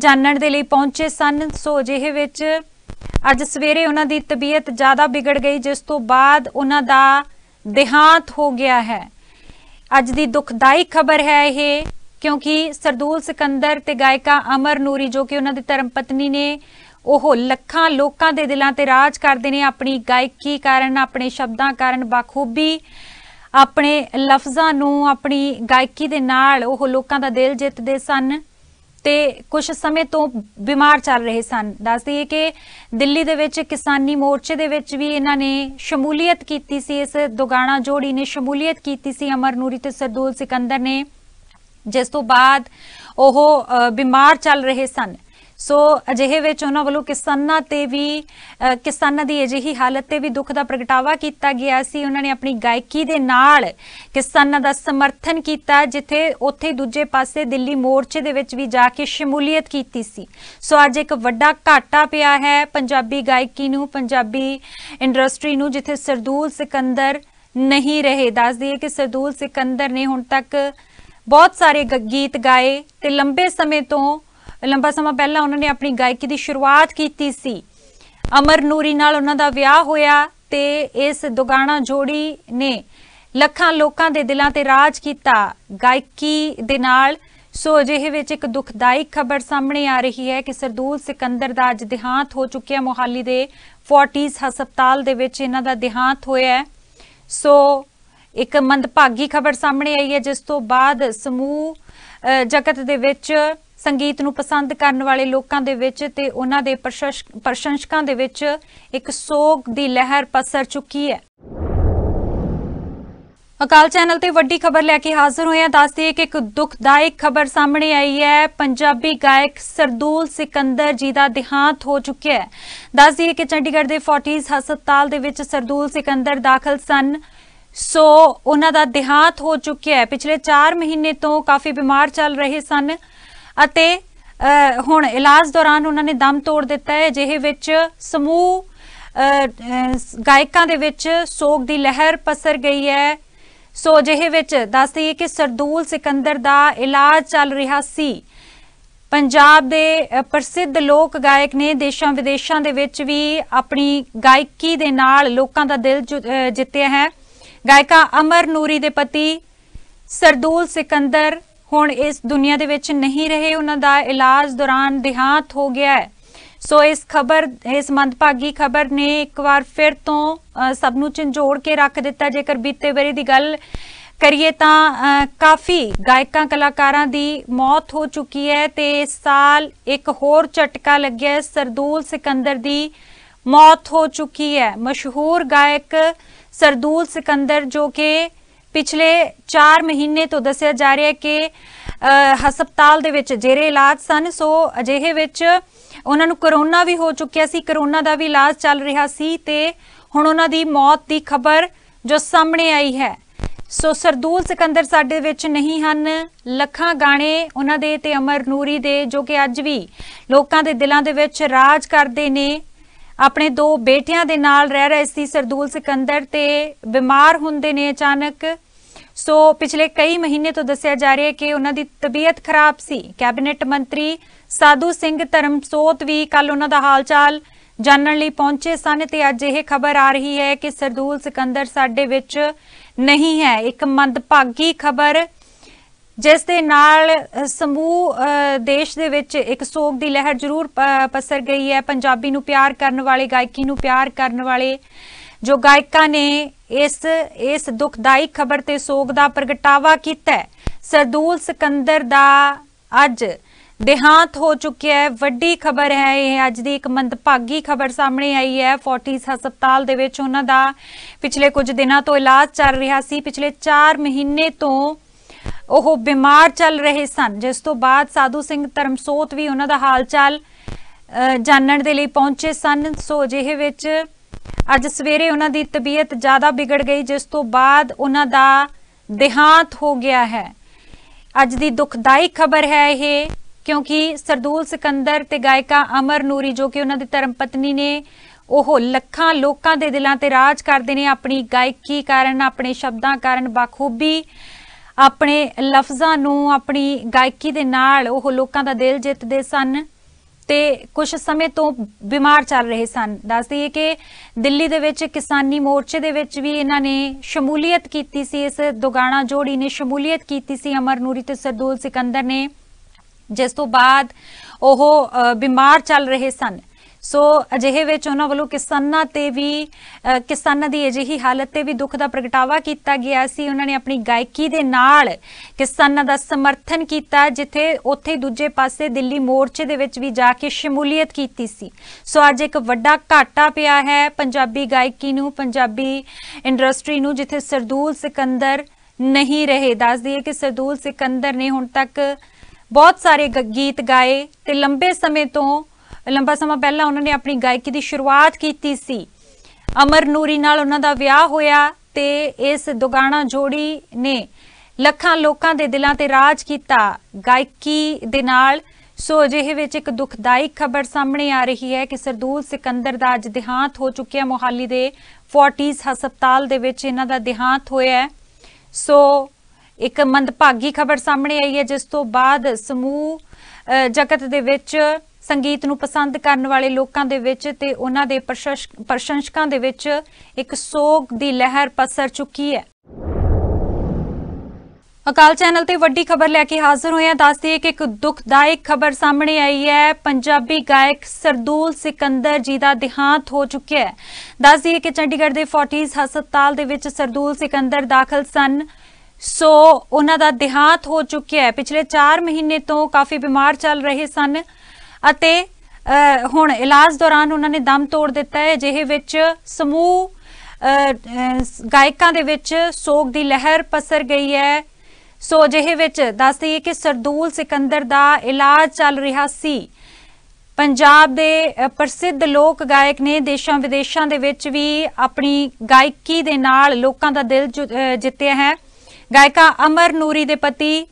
ਜਾਣਨ ਦੇ ਲਈ ਪਹੁੰਚੇ ਸਨ ਸੋ ਜਿਹੇ ਵਿੱਚ ਅੱਜ ਸਵੇਰੇ ਉਹਨਾਂ ਦੀ ਤਬੀਅਤ ਜ਼ਿਆਦਾ ਵਿਗੜ ਗਈ ਜਿਸ ਤੋਂ ਬਾਅਦ ਉਹਨਾਂ ਦਾ ਦੇਹਾਂਤ ਹੋ ਗਿਆ ਹੈ ਅੱਜ ਦੀ ਦੁਖਦਾਈ ਖਬਰ ਹੈ ਇਹ ਕਿਉਂਕਿ ਸਰਦੂਲ ਸਿਕੰਦਰ ਤੇ ਗਾਇਕਾ ਅਮਰ ਨੂਰੀ ਜੋ ਕਿ ਉਹਨਾਂ ਦੀ ਧਰਮ ਪਤਨੀ ਨੇ ਉਹ ਲੱਖਾਂ ਲੋਕਾਂ ਦੇ ਦਿਲਾਂ ਤੇ ਰਾਜ ਕਰਦੇ ਨੇ ਆਪਣੀ ਗਾਇਕੀ ਕਾਰਨ ਆਪਣੇ ਸ਼ਬਦਾਂ ਕਾਰਨ ਬਾਖੂਬੀ ਆਪਣੇ ਲਫ਼ਜ਼ਾਂ ਨੂੰ ਆਪਣੀ ਗਾਇਕੀ ਦੇ ਨਾਲ ਉਹ ਲੋਕਾਂ ਦਾ ਦਿਲ ਜਿੱਤਦੇ ਸਨ ਤੇ ਕੁਝ ਸਮੇਂ ਤੋਂ ਬਿਮਾਰ ਚੱਲ ਰਹੇ ਸਨ ਦੱਸਦੀ ਹੈ ਕਿ ਦਿੱਲੀ ਦੇ ਵਿੱਚ ਕਿਸਾਨੀ ਮੋਰਚੇ ਦੇ ਵਿੱਚ ਵੀ ਇਹਨਾਂ ਨੇ ਸ਼ਮੂਲੀਅਤ ਕੀਤੀ ਸੀ ਇਸ ਦੁਗਾਣਾ ਜੋੜੀ ਨੇ ਸ਼ਮੂਲੀਅਤ ਕੀਤੀ ਸੀ ਅਮਰ ਨੂਰੀ ਤੇ ਸਰਦੂਲ ਸਿਕੰਦਰ ਨੇ ਜਿਸ ਤੋਂ ਬਾਅਦ ਉਹ ਬਿਮਾਰ ਚੱਲ ਰਹੇ ਸਨ ਸੋ ਅਜਿਹੇ ਵਿੱਚ ਉਹਨਾਂ ਵੱਲੋਂ ਕਿਸਾਨਾਂ ਤੇ ਵੀ ਕਿਸਾਨਾਂ ਦੀ ਅਜਿਹੀ ਹਾਲਤ ਤੇ ਵੀ ਦੁੱਖ ਦਾ ਪ੍ਰਗਟਾਵਾ ਕੀਤਾ ਗਿਆ ਸੀ ਉਹਨਾਂ ਨੇ ਆਪਣੀ ਗਾਇਕੀ ਦੇ ਨਾਲ ਕਿਸਾਨਾਂ ਦਾ ਸਮਰਥਨ ਕੀਤਾ ਜਿੱਥੇ ਉੱਥੇ ਦੂਜੇ ਪਾਸੇ ਦਿੱਲੀ ਮੋਰਚੇ ਦੇ ਵਿੱਚ ਵੀ ਜਾ ਕੇ ਸ਼ਮੂਲੀਅਤ ਕੀਤੀ ਸੀ ਸੋ ਅੱਜ ਇੱਕ ਵੱਡਾ ਘਾਟਾ ਪਿਆ ਹੈ ਪੰਜਾਬੀ ਗਾਇਕੀ ਨੂੰ ਪੰਜਾਬੀ ਇੰਡਸਟਰੀ ਨੂੰ ਜਿੱਥੇ ਸਰਦੂਲ ਸਿਕੰਦਰ ਨਹੀਂ ਰਹੇ ਦੱਸ ਦਈਏ ਕਿ ਸਰਦੂਲ ਸਿਕੰਦਰ ਨੇ ਹੁਣ ਤੱਕ ਬਹੁਤ ਸਾਰੇ ਗੀਤ ਗਾਏ ਤੇ ਲੰਬੇ ਸਮੇਂ ਤੋਂ ਲੰਬਾ ਸਮਾਂ ਪਹਿਲਾਂ ਉਹਨਾਂ ਨੇ ਆਪਣੀ ਗਾਇਕੀ ਦੀ ਸ਼ੁਰੂਆਤ ਕੀਤੀ ਸੀ ਅਮਰ ਨੂਰੀ ਨਾਲ ਉਹਨਾਂ ਦਾ ਵਿਆਹ ਹੋਇਆ ਤੇ ਇਸ ਦੁਗਾਣਾ ਜੋੜੀ ਨੇ ਲੱਖਾਂ ਲੋਕਾਂ ਦੇ ਦਿਲਾਂ ਤੇ ਰਾਜ ਕੀਤਾ ਗਾਇਕੀ ਦੇ ਨਾਲ ਸੋ ਅਜਿਹੇ ਵਿੱਚ ਇੱਕ ਦੁਖਦਾਈ ਖਬਰ ਸਾਹਮਣੇ ਆ ਰਹੀ ਹੈ ਕਿ ਸਰਦੂਲ ਸਿਕੰਦਰ ਦਾ ਅੱਜ ਦੇਹਾਂਤ ਹੋ ਚੁੱਕਿਆ ਮੋਹਾਲੀ ਦੇ 40s ਹਸਪਤਾਲ ਦੇ ਵਿੱਚ ਇਹਨਾਂ ਦਾ ਦੇਹਾਂਤ ਹੋਇਆ ਹੈ ਸੋ ਇੱਕ ਮੰਦਭਾਗੀ ਖਬਰ ਸਾਹਮਣੇ ਆਈ ਹੈ ਜਿਸ ਤੋਂ ਬਾਅਦ ਸਮੂਹ ਜਗਤ ਦੇ ਵਿੱਚ ਸੰਗੀਤ ਨੂੰ ਪਸੰਦ ਕਰਨ ਵਾਲੇ ਲੋਕਾਂ ਦੇ ਵਿੱਚ ਤੇ ਉਹਨਾਂ ਦੇ ਪ੍ਰਸ਼ੰਸਕਾਂ ਦੇ ਵਿੱਚ ਇੱਕ ਸੋਗ ਦੀ ਲਹਿਰ ਪਸਰ ਚੁੱਕੀ ਹੈ ਅਕਾਲ ਚੈਨਲ ਤੇ ਵੱਡੀ ਖਬਰ ਲੈ ਕੇ ਹਾਜ਼ਰ ਹੋਏ ਆ ਦੱਸਦੇ ਆ ਕਿ ਇੱਕ ਦੁਖਦਾਇਕ ਖਬਰ ਸਾਹਮਣੇ ਆਈ ਹੈ ਪੰਜਾਬੀ ਗਾਇਕ ਸਰਦੂਲ ਸਿਕੰਦਰ ਜੀ ਦਾ ਦਿਹਾਂਤ ਹੋ ਚੁੱਕਿਆ ਹੈ ਦੱਸਦੇ ਆ ਕਿ ਚੰਡੀਗੜ੍ਹ ਦੇ ਫੋਰਟਿਸ ਹਸਪਤਾਲ ਦੇ ਵਿੱਚ ਸਰਦੂਲ ਸਿਕੰਦਰ ਦਾਖਲ ਸਨ ਸੋ ਉਹਨਾਂ ਦਾ ਦਿਹਾਂਤ ਹੋ ਚੁੱਕਿਆ ਹੈ ਪਿਛਲੇ 4 ਮਹੀਨੇ ਤੋਂ ਕਾਫੀ ਬਿਮਾਰ ਚੱਲ ਰਹੇ ਸਨ ਅਤੇ ਹੁਣ ਇਲਾਜ ਦੌਰਾਨ ਉਹਨਾਂ ਨੇ ਦਮ ਤੋੜ ਦਿੱਤਾ ਹੈ ਜਿਹੇ ਵਿੱਚ ਸਮੂਹ ਗਾਇਕਾਂ ਦੇ ਵਿੱਚ ਸੋਗ ਦੀ ਲਹਿਰ ਪਸਰ ਗਈ ਹੈ ਸੋ ਜਿਹੇ ਵਿੱਚ ਦੱਸ ਦਈਏ ਕਿ ਸਰਦੂਲ ਸਿਕੰਦਰ ਦਾ ਇਲਾਜ ਚੱਲ ਰਿਹਾ ਸੀ ਪੰਜਾਬ ਦੇ ਪ੍ਰਸਿੱਧ ਲੋਕ ਗਾਇਕ ਨੇ ਦੇਸ਼ਾਂ ਵਿਦੇਸ਼ਾਂ ਦੇ ਵਿੱਚ ਵੀ ਆਪਣੀ ਗਾਇਕੀ ਦੇ ਨਾਲ ਲੋਕਾਂ ਦਾ ਦਿਲ ਜਿੱਤਿਆ ਹੈ ਗਾਇਕਾ ਅਮਰ ਨੂਰੀ ਦੇ ਪਤੀ ਸਰਦੂਲ ਸਿਕੰਦਰ ਹੁਣ ਇਸ ਦੁਨੀਆ ਦੇ ਵਿੱਚ ਨਹੀਂ ਰਹੇ ਉਹਨਾਂ ਦਾ ਇਲਾਜ ਦੌਰਾਨ ਦਿਹਾਂਤ ਹੋ ਗਿਆ ਹੈ ਸੋ ਇਸ ਖਬਰ ਇਸ ਮੰਦਭਾਗੀ ਖਬਰ ਨੇ ਇੱਕ ਵਾਰ ਫਿਰ ਤੋਂ ਸਭ ਨੂੰ ਝੰਜੋੜ ਕੇ ਰੱਖ ਦਿੱਤਾ ਜੇਕਰ ਬੀਤੇ ਵਰੇ ਦੀ ਗੱਲ ਕਰੀਏ ਤਾਂ ਕਾਫੀ ਗਾਇਕਾਂ ਕਲਾਕਾਰਾਂ ਦੀ ਮੌਤ ਹੋ ਚੁੱਕੀ ਹੈ ਤੇ ਇਸ ਸਾਲ ਇੱਕ ਹੋਰ ਝਟਕਾ ਲੱਗਿਆ ਸਰਦੂਲ ਸਿਕੰਦਰ ਦੀ ਮੌਤ ਹੋ ਚੁੱਕੀ ਹੈ ਮਸ਼ਹੂਰ ਗਾਇਕ ਸਰਦੂਲ ਸਿਕੰਦਰ ਜੋ ਕਿ ਪਿਛਲੇ 4 ਮਹੀਨੇ ਤੋਂ ਦੱਸਿਆ ਜਾ ਰਿਹਾ ਹੈ ਕਿ ਹਸਪਤਾਲ ਦੇ ਵਿੱਚ ਜਿਹੜੇ ਇਲਾਜ ਸਨ ਸੋ ਅਜਿਹੇ ਵਿੱਚ ਉਹਨਾਂ ਨੂੰ ਕਰੋਨਾ ਵੀ ਹੋ ਚੁੱਕਿਆ ਸੀ ਕਰੋਨਾ ਦਾ ਵੀ ਇਲਾਜ ਚੱਲ ਰਿਹਾ ਸੀ ਤੇ ਹੁਣ ਉਹਨਾਂ ਦੀ ਮੌਤ ਦੀ ਖਬਰ ਜੋ ਸਾਹਮਣੇ ਆਈ ਹੈ ਸੋ ਸਰਦੂਲ ਸਿਕੰਦਰ ਸਾਡੇ ਵਿੱਚ ਨਹੀਂ ਹਨ ਲੱਖਾਂ ਗਾਣੇ ਉਹਨਾਂ ਦੇ ਤੇ ਅਮਰ ਨੂਰੀ ਦੇ ਜੋ ਕਿ ਅੱਜ ਵੀ ਲੋਕਾਂ ਦੇ ਦਿਲਾਂ ਦੇ ਵਿੱਚ ਰਾਜ ਕਰਦੇ ਨੇ ਆਪਣੇ ਦੋ ਬੇਟਿਆਂ ਦੇ ਨਾਲ ਰਹਿ ਰਹੇ ਸੀ ਸਰਦੂਲ ਸਿਕੰਦਰ ਤੇ ਬਿਮਾਰ ਹੁੰਦੇ ਨੇ ਅਚਾਨਕ ਸੋ ਪਿਛਲੇ ਕਈ ਮਹੀਨੇ ਤੋਂ ਦੱਸਿਆ ਜਾ ਰਿਹਾ ਹੈ ਕਿ ਉਹਨਾਂ ਦੀ ਤਬੀਅਤ ਖਰਾਬ ਸੀ ਕੈਬਨਿਟ ਮੰਤਰੀ ਸਾਧੂ ਸਿੰਘ ਧਰਮਸੋਤ ਵੀ ਕੱਲ ਉਹਨਾਂ ਦਾ ਹਾਲਚਾਲ ਜਾਣਨ ਲਈ ਪਹੁੰਚੇ ਸਨ ਤੇ ਅੱਜ ਇਹ ਖਬਰ ਆ ਰਹੀ ਹੈ ਕਿ ਸਰਦੂਲ ਸਿਕੰਦਰ ਸਾਡੇ ਵਿੱਚ ਨਹੀਂ ਹੈ ਇੱਕ ਮੰਦਭਾਗੀ ਖਬਰ ਜਿਸ ਦੇ ਨਾਲ ਸਮੂਹ ਦੇਸ਼ ਦੇ ਵਿੱਚ ਇੱਕ ਸੋਗ ਦੀ ਲਹਿਰ ਜ਼ਰੂਰ ਪਸਰ ਗਈ ਹੈ ਪੰਜਾਬੀ ਨੂੰ ਪਿਆਰ ਕਰਨ ਵਾਲੇ ਗਾਇਕੀ ਨੂੰ ਪਿਆਰ ਕਰਨ ਵਾਲੇ ਜੋ ਗਾਇਕਾਂ ਨੇ ਇਸ ਇਸ ਦੁਖਦਾਈ ਖਬਰ ਤੇ ਸੋਗ ਦਾ ਪ੍ਰਗਟਾਵਾ ਕੀਤਾ ਸਰਦੂਲ ਸਿਕੰਦਰ ਦਾ ਅੱਜ ਦੇਹਾਂਤ ਹੋ ਚੁੱਕਿਆ ਹੈ ਵੱਡੀ ਖਬਰ ਹੈ ਇਹ ਅੱਜ ਦੀ ਇੱਕ ਮੰਦਭਾਗੀ ਖਬਰ ਸਾਹਮਣੇ ਆਈ ਹੈ 40 ਹਸਪਤਾਲ ਦੇ ਵਿੱਚ ਉਹਨਾਂ ਦਾ ਪਿਛਲੇ ਕੁਝ ਦਿਨਾਂ ਤੋਂ ਇਲਾਜ ਚੱਲ ਰਿਹਾ ਸੀ ਪਿਛਲੇ 4 ਮਹੀਨੇ ਤੋਂ ਉਹ ਬਿਮਾਰ ਚੱਲ ਰਹੇ ਸਨ ਜਿਸ ਤੋਂ ਬਾਅਦ ਸਾਧੂ ਸਿੰਘ ਧਰਮਸੋਤ ਵੀ ਉਹਨਾਂ ਦਾ ਹਾਲਚਾਲ ਜਾਣਨ ਦੇ ਲਈ ਪਹੁੰਚੇ ਸਨ ਸੋ ਜਿਹੇ ਵਿੱਚ ਅੱਜ ਸਵੇਰੇ ਉਹਨਾਂ ਦੀ ਤਬੀਅਤ ਜ਼ਿਆਦਾ ਵਿਗੜ ਗਈ ਜਿਸ ਤੋਂ ਬਾਅਦ ਉਹਨਾਂ ਦਾ ਦਿਹਾਂਤ ਹੋ ਗਿਆ ਹੈ ਅੱਜ ਦੀ ਦੁਖਦਾਈ ਖਬਰ ਹੈ ਇਹ ਕਿਉਂਕਿ ਸਰਦੂਲ ਸਿਕੰਦਰ ਤੇ ਗਾਇਕਾ ਅਮਰ ਨੂਰੀ ਜੋ ਕਿ ਉਹਨਾਂ ਦੀ ਧਰਮ ਪਤਨੀ ਨੇ ਉਹ ਲੱਖਾਂ ਲੋਕਾਂ ਦੇ ਦਿਲਾਂ ਤੇ ਰਾਜ ਕਰਦੇ ਨੇ ਆਪਣੀ ਗਾਇਕੀ ਕਾਰਨ ਆਪਣੇ ਸ਼ਬਦਾਂ ਕਾਰਨ ਬਾਖੂਬੀ ਆਪਣੇ ਲਫ਼ਜ਼ਾਂ ਨੂੰ ਆਪਣੀ ਗਾਇਕੀ ਦੇ ਨਾਲ ਉਹ ਲੋਕਾਂ ਦਾ ਦਿਲ ਜਿੱਤਦੇ ਸਨ ਤੇ ਕੁਝ ਸਮੇਂ ਤੋਂ ਬਿਮਾਰ ਚੱਲ ਰਹੇ ਸਨ ਦੱਸਦੀ ਹੈ ਕਿ ਦਿੱਲੀ ਦੇ ਵਿੱਚ ਕਿਸਾਨੀ ਮੋਰਚੇ ਦੇ ਵਿੱਚ ਵੀ ਇਹਨਾਂ ਨੇ ਸ਼ਮੂਲੀਅਤ ਕੀਤੀ ਸੀ ਇਸ ਦੁਗਾਣਾ ਜੋੜੀ ਨੇ ਸ਼ਮੂਲੀਅਤ ਕੀਤੀ ਸੀ ਅਮਰ ਨੂਰੀ ਤੇ ਸਰਦੂਲ ਸਿਕੰਦਰ ਨੇ ਜਿਸ ਤੋਂ ਬਾਅਦ ਉਹ ਬਿਮਾਰ ਚੱਲ ਰਹੇ ਸਨ ਸੋ ਅਜਿਹੇ ਵਿੱਚ ਉਹਨਾਂ ਵੱਲੋਂ ਕਿਸਾਨਾਂ ਤੇ ਵੀ ਕਿਸਾਨਾਂ ਦੀ ਅਜਿਹੀ ਹਾਲਤ ਤੇ ਵੀ ਦੁੱਖ ਦਾ ਪ੍ਰਗਟਾਵਾ ਕੀਤਾ ਗਿਆ ਸੀ ਉਹਨਾਂ ਨੇ ਆਪਣੀ ਗਾਇਕੀ ਦੇ ਨਾਲ ਕਿਸਾਨਾਂ ਦਾ ਸਮਰਥਨ ਕੀਤਾ ਜਿੱਥੇ ਉੱਥੇ ਦੂਜੇ ਪਾਸੇ ਦਿੱਲੀ ਮੋਰਚੇ ਦੇ ਵਿੱਚ ਵੀ ਜਾ ਕੇ ਸ਼ਮੂਲੀਅਤ ਕੀਤੀ ਸੀ ਸੋ ਅੱਜ ਇੱਕ ਵੱਡਾ ਘਾਟਾ ਪਿਆ ਹੈ ਪੰਜਾਬੀ ਗਾਇਕੀ ਨੂੰ ਪੰਜਾਬੀ ਇੰਡਸਟਰੀ ਨੂੰ ਜਿੱਥੇ ਸਰਦੂਲ ਸਿਕੰਦਰ ਨਹੀਂ ਰਹੇ ਦੱਸ ਦਈਏ ਕਿ ਸਰਦੂਲ ਸਿਕੰਦਰ ਨੇ ਹੁਣ ਤੱਕ ਬਹੁਤ ਸਾਰੇ ਗੀਤ ਗਾਏ ਤੇ ਲੰਬੇ ਸਮੇਂ ਤੋਂ ਲੰਬਾ ਸਮਾਂ ਪਹਿਲਾਂ ਉਹਨਾਂ ਨੇ ਆਪਣੀ ਗਾਇਕੀ ਦੀ ਸ਼ੁਰੂਆਤ ਕੀਤੀ ਸੀ ਅਮਰ ਨੂਰੀ ਨਾਲ ਉਹਨਾਂ ਦਾ ਵਿਆਹ ਹੋਇਆ ਤੇ ਇਸ ਦੁਗਾਣਾ ਜੋੜੀ ਨੇ ਲੱਖਾਂ ਲੋਕਾਂ ਦੇ ਦਿਲਾਂ ਤੇ ਰਾਜ ਕੀਤਾ ਗਾਇਕੀ ਦੇ ਨਾਲ ਸੋ ਅਜਿਹੇ ਵਿੱਚ ਇੱਕ ਦੁਖਦਾਈ ਖਬਰ ਸਾਹਮਣੇ ਆ ਰਹੀ ਹੈ ਕਿ ਸਰਦੂਲ ਸਿਕੰਦਰ ਦਾ ਅੱਜ ਦੇਹਾਂਤ ਹੋ ਚੁੱਕਿਆ ਮੋਹਾਲੀ ਦੇ 40s ਹਸਪਤਾਲ ਦੇ ਵਿੱਚ ਇਹਨਾਂ ਦਾ ਦੇਹਾਂਤ ਹੋਇਆ ਹੈ ਸੋ ਇੱਕ ਮੰਦਭਾਗੀ ਖਬਰ ਸਾਹਮਣੇ ਆਈ ਹੈ ਜਿਸ ਤੋਂ ਬਾਅਦ ਸਮੂਹ ਜਗਤ ਦੇ ਵਿੱਚ ਸੰਗੀਤ ਨੂੰ ਪਸੰਦ ਕਰਨ ਵਾਲੇ ਲੋਕਾਂ ਦੇ ਵਿੱਚ ਤੇ ਉਹਨਾਂ ਦੇ ਪ੍ਰਸ਼ੰਸਕਾਂ ਦੇ ਵਿੱਚ ਇੱਕ ਸੋਗ ਦੀ ਲਹਿਰ ਪਸਰ ਚੁੱਕੀ ਹੈ ਅਕਾਲ ਚੈਨਲ ਤੇ ਵੱਡੀ ਖਬਰ ਲੈ ਕੇ ਹਾਜ਼ਰ ਹੋਇਆ ਦੱਸ ਦਈਏ ਕਿ ਇੱਕ ਦੁਖਦਾਇਕ ਖਬਰ ਸਾਹਮਣੇ ਆਈ ਹੈ ਪੰਜਾਬੀ ਗਾਇਕ ਸਰਦੂਲ ਸਿਕੰਦਰ ਜੀ ਦਾ ਦਿਹਾਂਤ ਹੋ ਚੁੱਕਿਆ ਹੈ ਦੱਸ ਦਈਏ ਕਿ ਚੰਡੀਗੜ੍ਹ ਦੇ ਫੋਰਟੀਜ਼ ਹਸਪਤਾਲ ਦੇ ਵਿੱਚ ਸਰਦੂਲ ਸਿਕੰਦਰ ਦਾਖਲ ਸਨ ਸੋ ਉਹਨਾਂ ਦਾ ਦਿਹਾਂਤ ਹੋ ਚੁੱਕਿਆ ਹੈ ਪਿਛਲੇ 4 ਮਹੀਨੇ ਤੋਂ ਕਾਫੀ ਬਿਮਾਰ ਚੱਲ ਰਹੇ ਸਨ ਅਤੇ ਹੁਣ ਇਲਾਜ ਦੌਰਾਨ ਉਹਨਾਂ ਨੇ ਦਮ ਤੋੜ ਦਿੱਤਾ ਹੈ ਜਿਹੇ ਵਿੱਚ ਸਮੂਹ ਗਾਇਕਾਂ ਦੇ ਵਿੱਚ ਸੋਗ ਦੀ ਲਹਿਰ ਪਸਰ ਗਈ ਹੈ ਸੋ ਜਿਹੇ ਵਿੱਚ ਦੱਸਦੀ ਹੈ ਕਿ ਸਰਦੂਲ ਸਿਕੰਦਰ ਦਾ ਇਲਾਜ ਚੱਲ ਰਿਹਾ ਸੀ ਪੰਜਾਬ ਦੇ ਪ੍ਰਸਿੱਧ ਲੋਕ ਗਾਇਕ ਨੇ ਦੇਸ਼ਾਂ ਵਿਦੇਸ਼ਾਂ ਦੇ ਵਿੱਚ ਵੀ ਆਪਣੀ ਗਾਇਕੀ ਦੇ ਨਾਲ ਲੋਕਾਂ ਦਾ ਦਿਲ ਜਿੱਤਿਆ ਹੈ ਗਾਇਕਾ ਅਮਰ ਨੂਰੀ ਦੇ ਪਤੀ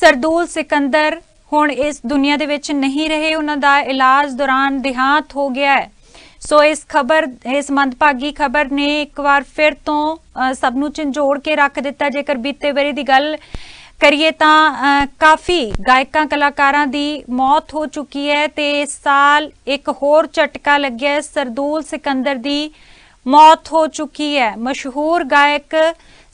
ਸਰਦੂਲ ਸਿਕੰਦਰ ਹੁਣ ਇਸ ਦੁਨੀਆ ਦੇ ਵਿੱਚ ਨਹੀਂ ਰਹੇ ਉਹਨਾਂ ਦਾ ਇਲਾਜ ਦੌਰਾਨ ਦਿਹਾਂਤ ਹੋ ਗਿਆ ਹੈ ਸੋ ਇਸ ਖਬਰ ਇਸ ਮੰਦਭਾਗੀ ਖਬਰ ਨੇ ਇੱਕ ਵਾਰ ਫਿਰ ਤੋਂ ਸਭ ਨੂੰ ਝੰਜੋੜ ਕੇ ਰੱਖ ਦਿੱਤਾ ਜੇਕਰ ਬੀਤੇ ਵਰੇ ਦੀ ਗੱਲ ਕਰੀਏ ਤਾਂ ਕਾਫੀ ਗਾਇਕਾਂ ਕਲਾਕਾਰਾਂ ਦੀ ਮੌਤ ਹੋ ਚੁੱਕੀ ਹੈ ਤੇ ਇਸ ਸਾਲ ਇੱਕ ਹੋਰ ਝਟਕਾ ਲੱਗਿਆ ਸਰਦੂਲ ਸਿਕੰਦਰ ਦੀ ਮੌਤ ਹੋ ਚੁੱਕੀ ਹੈ ਮਸ਼ਹੂਰ ਗਾਇਕ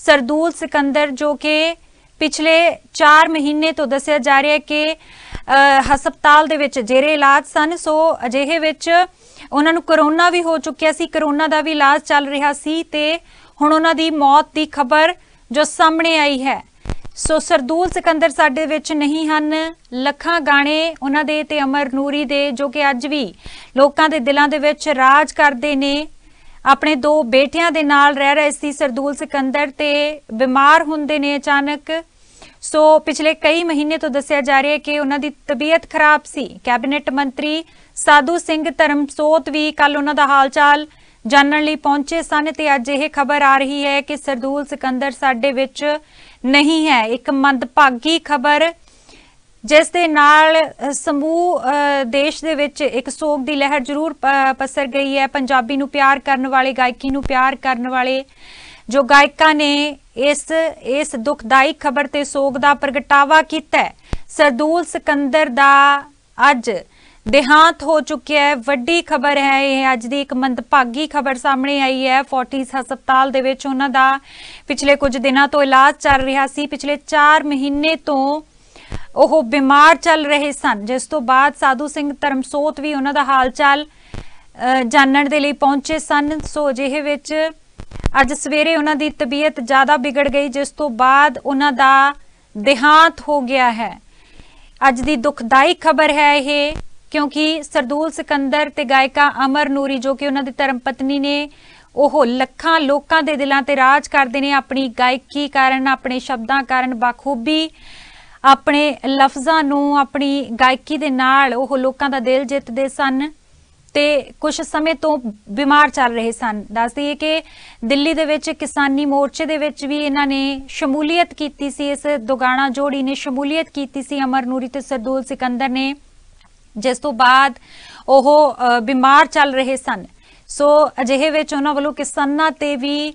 ਸਰਦੂਲ ਸਿਕੰਦਰ ਜੋ ਕਿ ਪਿਛਲੇ 4 ਮਹੀਨੇ ਤੋਂ ਦੱਸਿਆ ਜਾ ਰਿਹਾ ਹੈ ਕਿ ਹਸਪਤਾਲ ਦੇ ਵਿੱਚ ਜੇਰੇ ਇਲਾਜ ਸਨ ਸੋ ਅਜਿਹੇ ਵਿੱਚ ਉਹਨਾਂ ਨੂੰ ਕਰੋਨਾ ਵੀ ਹੋ ਚੁੱਕਿਆ ਸੀ ਕਰੋਨਾ ਦਾ ਵੀ ਇਲਾਜ ਚੱਲ ਰਿਹਾ ਸੀ ਤੇ ਹੁਣ ਉਹਨਾਂ ਦੀ ਮੌਤ ਦੀ ਖਬਰ ਜੋ ਸਾਹਮਣੇ ਆਈ ਹੈ ਸੋ ਸਰਦੂਲ ਸਿਕੰਦਰ ਸਾਡੇ ਵਿੱਚ ਨਹੀਂ ਹਨ ਲੱਖਾਂ ਗਾਣੇ ਉਹਨਾਂ ਦੇ ਤੇ ਅਮਰ ਨੂਰੀ ਦੇ ਜੋ ਕਿ ਅੱਜ ਵੀ ਲੋਕਾਂ ਦੇ ਦਿਲਾਂ ਦੇ ਵਿੱਚ ਰਾਜ ਕਰਦੇ ਨੇ ਆਪਣੇ ਦੋ ਬੇਟਿਆਂ ਦੇ ਨਾਲ ਰਹਿ ਰਹੇ ਸੀ ਸਰਦੂਲ ਸਿਕੰਦਰ ਤੇ ਬਿਮਾਰ ਹੁੰਦੇ ਨੇ ਅਚਾਨਕ ਸੋ ਪਿਛਲੇ ਕਈ ਮਹੀਨੇ ਤੋਂ ਦੱਸਿਆ ਜਾ ਰਿਹਾ ਹੈ ਕਿ ਉਹਨਾਂ ਦੀ ਤਬੀਅਤ ਖਰਾਬ ਸੀ ਕੈਬਨਿਟ ਮੰਤਰੀ ਸਾਧੂ ਸਿੰਘ ਧਰਮਸੋਤ ਵੀ ਕੱਲ ਉਹਨਾਂ ਦਾ ਹਾਲਚਾਲ ਜਾਣਨ ਲਈ ਪਹੁੰਚੇ ਸਨ ਤੇ ਅੱਜ ਇਹ ਖਬਰ ਆ ਰਹੀ ਹੈ ਕਿ ਸਰਦੂਲ ਸਿਕੰਦਰ ਸਾਡੇ ਵਿੱਚ ਨਹੀਂ ਹੈ ਇੱਕ ਮੰਦਭਾਗੀ ਖਬਰ ਜਿਸ ਦੇ ਨਾਲ ਸਮੂਹ ਦੇਸ਼ ਦੇ ਵਿੱਚ ਇੱਕ ਸੋਗ ਦੀ ਲਹਿਰ ਜ਼ਰੂਰ ਪਸਰ ਗਈ ਹੈ ਪੰਜਾਬੀ ਨੂੰ ਪਿਆਰ ਕਰਨ ਵਾਲੇ ਗਾਇਕੀ ਨੂੰ ਪਿਆਰ ਕਰਨ ਵਾਲੇ ਜੋ ਗਾਇਕਾਂ ਨੇ ਇਸ ਇਸ ਦੁਖਦਾਈ ਖਬਰ ਤੇ ਸੋਗ ਦਾ ਪ੍ਰਗਟਾਵਾ ਕੀਤਾ ਸਰਦੂਲ ਸਿਕੰਦਰ ਦਾ ਅੱਜ ਦੇਹਾਂਤ ਹੋ ਚੁੱਕਿਆ ਹੈ ਵੱਡੀ ਖਬਰ ਹੈ ਇਹ ਅੱਜ ਦੀ ਇੱਕ ਮੰਦਭਾਗੀ ਖਬਰ ਸਾਹਮਣੇ ਆਈ ਹੈ ਫੋਰਟਿਸ ਹਸਪਤਾਲ ਦੇ ਵਿੱਚ ਉਹਨਾਂ ਦਾ ਪਿਛਲੇ ਕੁਝ ਦਿਨਾਂ ਤੋਂ ਇਲਾਜ ਚੱਲ ਰਿਹਾ ਸੀ ਪਿਛਲੇ 4 ਮਹੀਨੇ ਤੋਂ ਉਹ ਬਿਮਾਰ ਚੱਲ ਰਹੇ ਸਨ ਜਿਸ ਤੋਂ ਬਾਅਦ ਸਾਧੂ ਸਿੰਘ ਧਰਮਸੋਤ ਵੀ ਉਹਨਾਂ ਦਾ ਚਾਲ ਜਾਣਨ ਦੇ ਲਈ ਪਹੁੰਚੇ ਸਨ ਸੋ ਜਿਹੇ ਵਿੱਚ ਅੱਜ ਸਵੇਰੇ ਉਹਨਾਂ ਦੀ ਤਬੀਅਤ ਜ਼ਿਆਦਾ ਵਿਗੜ ਗਈ ਜਿਸ ਤੋਂ ਬਾਅਦ ਉਹਨਾਂ ਦਾ ਦੇਹਾਂਤ ਹੋ ਗਿਆ ਹੈ ਅੱਜ ਦੀ ਦੁਖਦਾਈ ਖਬਰ ਹੈ ਇਹ ਕਿਉਂਕਿ ਸਰਦੂਲ ਸਿਕੰਦਰ ਤੇ ਗਾਇਕਾ ਅਮਰ ਨੂਰੀ ਜੋ ਕਿ ਉਹਨਾਂ ਦੀ ਧਰਮ ਪਤਨੀ ਨੇ ਉਹ ਲੱਖਾਂ ਲੋਕਾਂ ਦੇ ਦਿਲਾਂ ਤੇ ਰਾਜ ਕਰਦੇ ਨੇ ਆਪਣੀ ਗਾਇਕੀ ਕਾਰਨ ਆਪਣੇ ਸ਼ਬਦਾਂ ਕਾਰਨ ਬਾਖੂਬੀ ਆਪਣੇ ਲਫ਼ਜ਼ਾਂ ਨੂੰ ਆਪਣੀ ਗਾਇਕੀ ਦੇ ਨਾਲ ਉਹ ਲੋਕਾਂ ਦਾ ਦਿਲ ਜਿੱਤਦੇ ਸਨ ਤੇ ਕੁਝ ਸਮੇਂ ਤੋਂ ਬਿਮਾਰ ਚੱਲ ਰਹੇ ਸਨ ਦੱਸਦੀ ਹੈ ਕਿ ਦਿੱਲੀ ਦੇ ਵਿੱਚ ਕਿਸਾਨੀ ਮੋਰਚੇ ਦੇ ਵਿੱਚ ਵੀ ਇਹਨਾਂ ਨੇ ਸ਼ਮੂਲੀਅਤ ਕੀਤੀ ਸੀ ਇਸ ਦੁਗਾਣਾ ਜੋੜੀ ਨੇ ਸ਼ਮੂਲੀਅਤ ਕੀਤੀ ਸੀ ਅਮਰ ਨੂਰੀ ਤੇ ਸਰਦੂਲ ਸਿਕੰਦਰ ਨੇ ਜਿਸ ਤੋਂ ਬਾਅਦ ਉਹ ਬਿਮਾਰ ਚੱਲ ਰਹੇ ਸਨ ਸੋ ਅਜਿਹੇ ਵਿੱਚ ਉਹਨਾਂ ਵੱਲੋਂ ਕਿਸਾਨਾਂ ਤੇ ਵੀ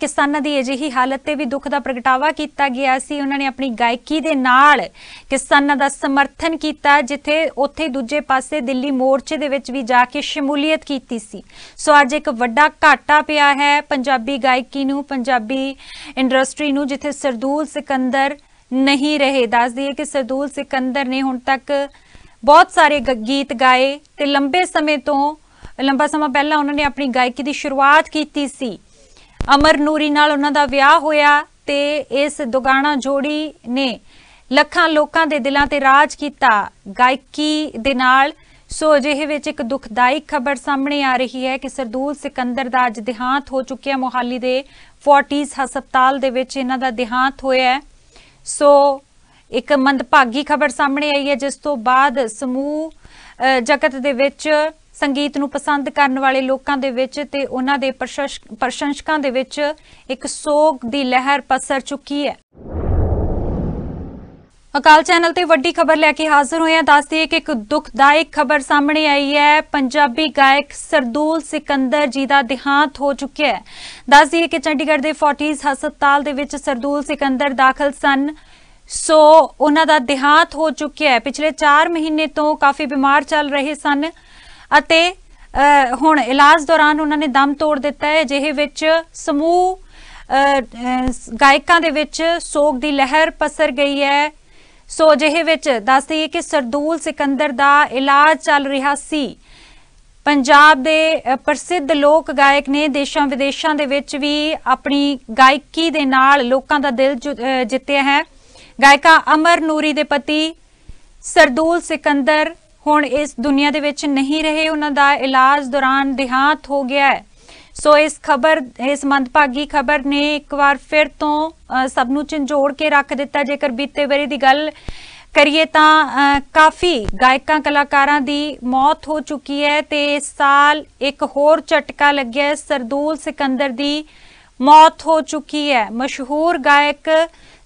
ਕਿਸਾਨਾਂ ਦੀ ਅਜਿਹੀ ਹਾਲਤ ਤੇ ਵੀ ਦੁੱਖ ਦਾ ਪ੍ਰਗਟਾਵਾ ਕੀਤਾ ਗਿਆ ਸੀ ਉਹਨਾਂ ਨੇ ਆਪਣੀ ਗਾਇਕੀ ਦੇ ਨਾਲ ਕਿਸਾਨਾਂ ਦਾ ਸਮਰਥਨ ਕੀਤਾ ਜਿੱਥੇ ਉੱਥੇ ਦੂਜੇ ਪਾਸੇ ਦਿੱਲੀ ਮੋਰਚੇ ਦੇ ਵਿੱਚ ਵੀ ਜਾ ਕੇ ਸ਼ਮੂਲੀਅਤ ਕੀਤੀ ਸੀ ਸੋ ਅੱਜ ਇੱਕ ਵੱਡਾ ਘਾਟਾ ਪਿਆ ਹੈ ਪੰਜਾਬੀ ਗਾਇਕੀ ਨੂੰ ਪੰਜਾਬੀ ਇੰਡਸਟਰੀ ਨੂੰ ਜਿੱਥੇ ਸਰਦੂਲ ਸਿਕੰਦਰ ਨਹੀਂ ਰਹੇ ਦੱਸ ਦਈਏ ਕਿ ਸਰਦੂਲ ਸਿਕੰਦਰ ਨੇ ਹੁਣ ਤੱਕ ਬਹੁਤ ਸਾਰੇ ਗੀਤ ਗਾਏ ਤੇ ਲੰਬੇ ਸਮੇਂ ਤੋਂ ਲੰਬਾ ਸਮਾਂ ਪਹਿਲਾਂ ਉਹਨਾਂ ਨੇ ਆਪਣੀ ਗਾਇਕੀ ਦੀ ਸ਼ੁਰੂਆਤ ਕੀਤੀ ਸੀ ਅਮਰ ਨੂਰੀ ਨਾਲ ਉਹਨਾਂ ਦਾ ਵਿਆਹ ਹੋਇਆ ਤੇ ਇਸ ਦੁਗਾਣਾ ਜੋੜੀ ਨੇ ਲੱਖਾਂ ਲੋਕਾਂ ਦੇ ਦਿਲਾਂ ਤੇ ਰਾਜ ਕੀਤਾ ਗਾਇਕੀ ਦੇ ਨਾਲ ਸੋ ਅਜਿਹੇ ਵਿੱਚ ਇੱਕ ਦੁਖਦਾਈ ਖਬਰ ਸਾਹਮਣੇ ਆ ਰਹੀ ਹੈ ਕਿ ਸਰਦੂਲ ਸਿਕੰਦਰ ਦਾ ਅੱਜ ਦੇਹਾਂਤ ਹੋ ਚੁੱਕਿਆ ਮੋਹਾਲੀ ਦੇ 40s ਹਸਪਤਾਲ ਦੇ ਵਿੱਚ ਇਹਨਾਂ ਦਾ ਦੇਹਾਂਤ ਹੋਇਆ ਹੈ ਸੋ ਇੱਕ ਮੰਦਭਾਗੀ ਖਬਰ ਸਾਹਮਣੇ ਆਈ ਹੈ ਜਿਸ ਤੋਂ ਬਾਅਦ ਸਮੂਹ ਜਗਤ ਦੇ ਵਿੱਚ ਸੰਗੀਤ ਨੂੰ ਪਸੰਦ ਕਰਨ ਵਾਲੇ ਲੋਕਾਂ ਦੇ ਵਿੱਚ ਤੇ ਉਹਨਾਂ ਦੇ ਪ੍ਰਸ਼ੰਸਕਾਂ ਦੇ ਵਿੱਚ ਇੱਕ ਸੋਗ ਦੀ ਲਹਿਰ ਪਸਰ ਚੁੱਕੀ ਹੈ ਅਕਾਲ ਚੈਨਲ ਤੇ ਵੱਡੀ ਖਬਰ ਲੈ ਕੇ ਹਾਜ਼ਰ ਹੋਏ ਹਾਂ ਦੱਸਦੀ ਹੈ ਕਿ ਇੱਕ ਦੁਖਦਾਇਕ ਖਬਰ ਸਾਹਮਣੇ ਆਈ ਹੈ ਪੰਜਾਬੀ ਗਾਇਕ ਸਰਦੂਲ ਸਿਕੰਦਰ ਜੀ ਦਾ ਦਿਹਾਂਤ ਹੋ ਚੁੱਕਿਆ ਹੈ ਦੱਸਦੀ ਹੈ ਕਿ ਚੰਡੀਗੜ੍ਹ ਦੇ ਫੋਰਟੀਜ਼ ਹਸਪਤਾਲ ਦੇ ਵਿੱਚ ਸਰਦੂਲ ਸਿਕੰਦਰ ਦਾਖਲ ਸਨ ਸੋ ਉਹਨਾਂ ਦਾ ਦਿਹਾਂਤ ਹੋ ਚੁੱਕਿਆ ਹੈ ਪਿਛਲੇ 4 ਮਹੀਨੇ ਤੋਂ ਕਾਫੀ ਬਿਮਾਰ ਚੱਲ ਰਹੇ ਸਨ ਅਤੇ ਹੁਣ ਇਲਾਜ ਦੌਰਾਨ ਉਹਨਾਂ ਨੇ ਦਮ ਤੋੜ ਦਿੱਤਾ ਹੈ ਜਿਹੇ ਵਿੱਚ ਸਮੂਹ ਗਾਇਕਾਂ ਦੇ ਵਿੱਚ ਸੋਗ ਦੀ ਲਹਿਰ ਪਸਰ ਗਈ ਹੈ ਸੋ ਜਿਹੇ ਵਿੱਚ ਦੱਸਦੀ ਹੈ ਕਿ ਸਰਦੂਲ ਸਿਕੰਦਰ ਦਾ ਇਲਾਜ ਚੱਲ ਰਿਹਾ ਸੀ ਪੰਜਾਬ ਦੇ ਪ੍ਰਸਿੱਧ ਲੋਕ ਗਾਇਕ ਨੇ ਦੇਸ਼ਾਂ ਵਿਦੇਸ਼ਾਂ ਦੇ ਵਿੱਚ ਵੀ ਆਪਣੀ ਗਾਇਕੀ ਦੇ ਨਾਲ ਲੋਕਾਂ ਦਾ ਦਿਲ ਜਿੱਤਿਆ ਹੈ ਗਾਇਕਾ ਅਮਰ ਨੂਰੀ ਦੇ ਪਤੀ ਸਰਦੂਲ ਸਿਕੰਦਰ ਹੁਣ ਇਸ ਦੁਨੀਆ ਦੇ ਵਿੱਚ ਨਹੀਂ ਰਹੇ ਉਹਨਾਂ ਦਾ ਇਲਾਜ ਦੌਰਾਨ ਦਿਹਾਂਤ ਹੋ ਗਿਆ ਹੈ ਸੋ ਇਸ ਖਬਰ ਇਸ ਮੰਦਭਾਗੀ ਖਬਰ ਨੇ ਇੱਕ ਵਾਰ ਫਿਰ ਤੋਂ ਸਭ ਨੂੰ ਝੰਜੋੜ ਕੇ ਰੱਖ ਦਿੱਤਾ ਜੇਕਰ ਬੀਤੇ ਵਰੇ ਦੀ ਗੱਲ ਕਰੀਏ ਤਾਂ ਕਾਫੀ ਗਾਇਕਾਂ ਕਲਾਕਾਰਾਂ ਦੀ ਮੌਤ ਹੋ ਚੁੱਕੀ ਹੈ ਤੇ ਇਸ ਸਾਲ ਇੱਕ ਹੋਰ ਝਟਕਾ ਲੱਗਿਆ ਸਰਦੂਲ ਸਿਕੰਦਰ ਦੀ ਮੌਤ ਹੋ ਚੁੱਕੀ ਹੈ ਮਸ਼ਹੂਰ ਗਾਇਕ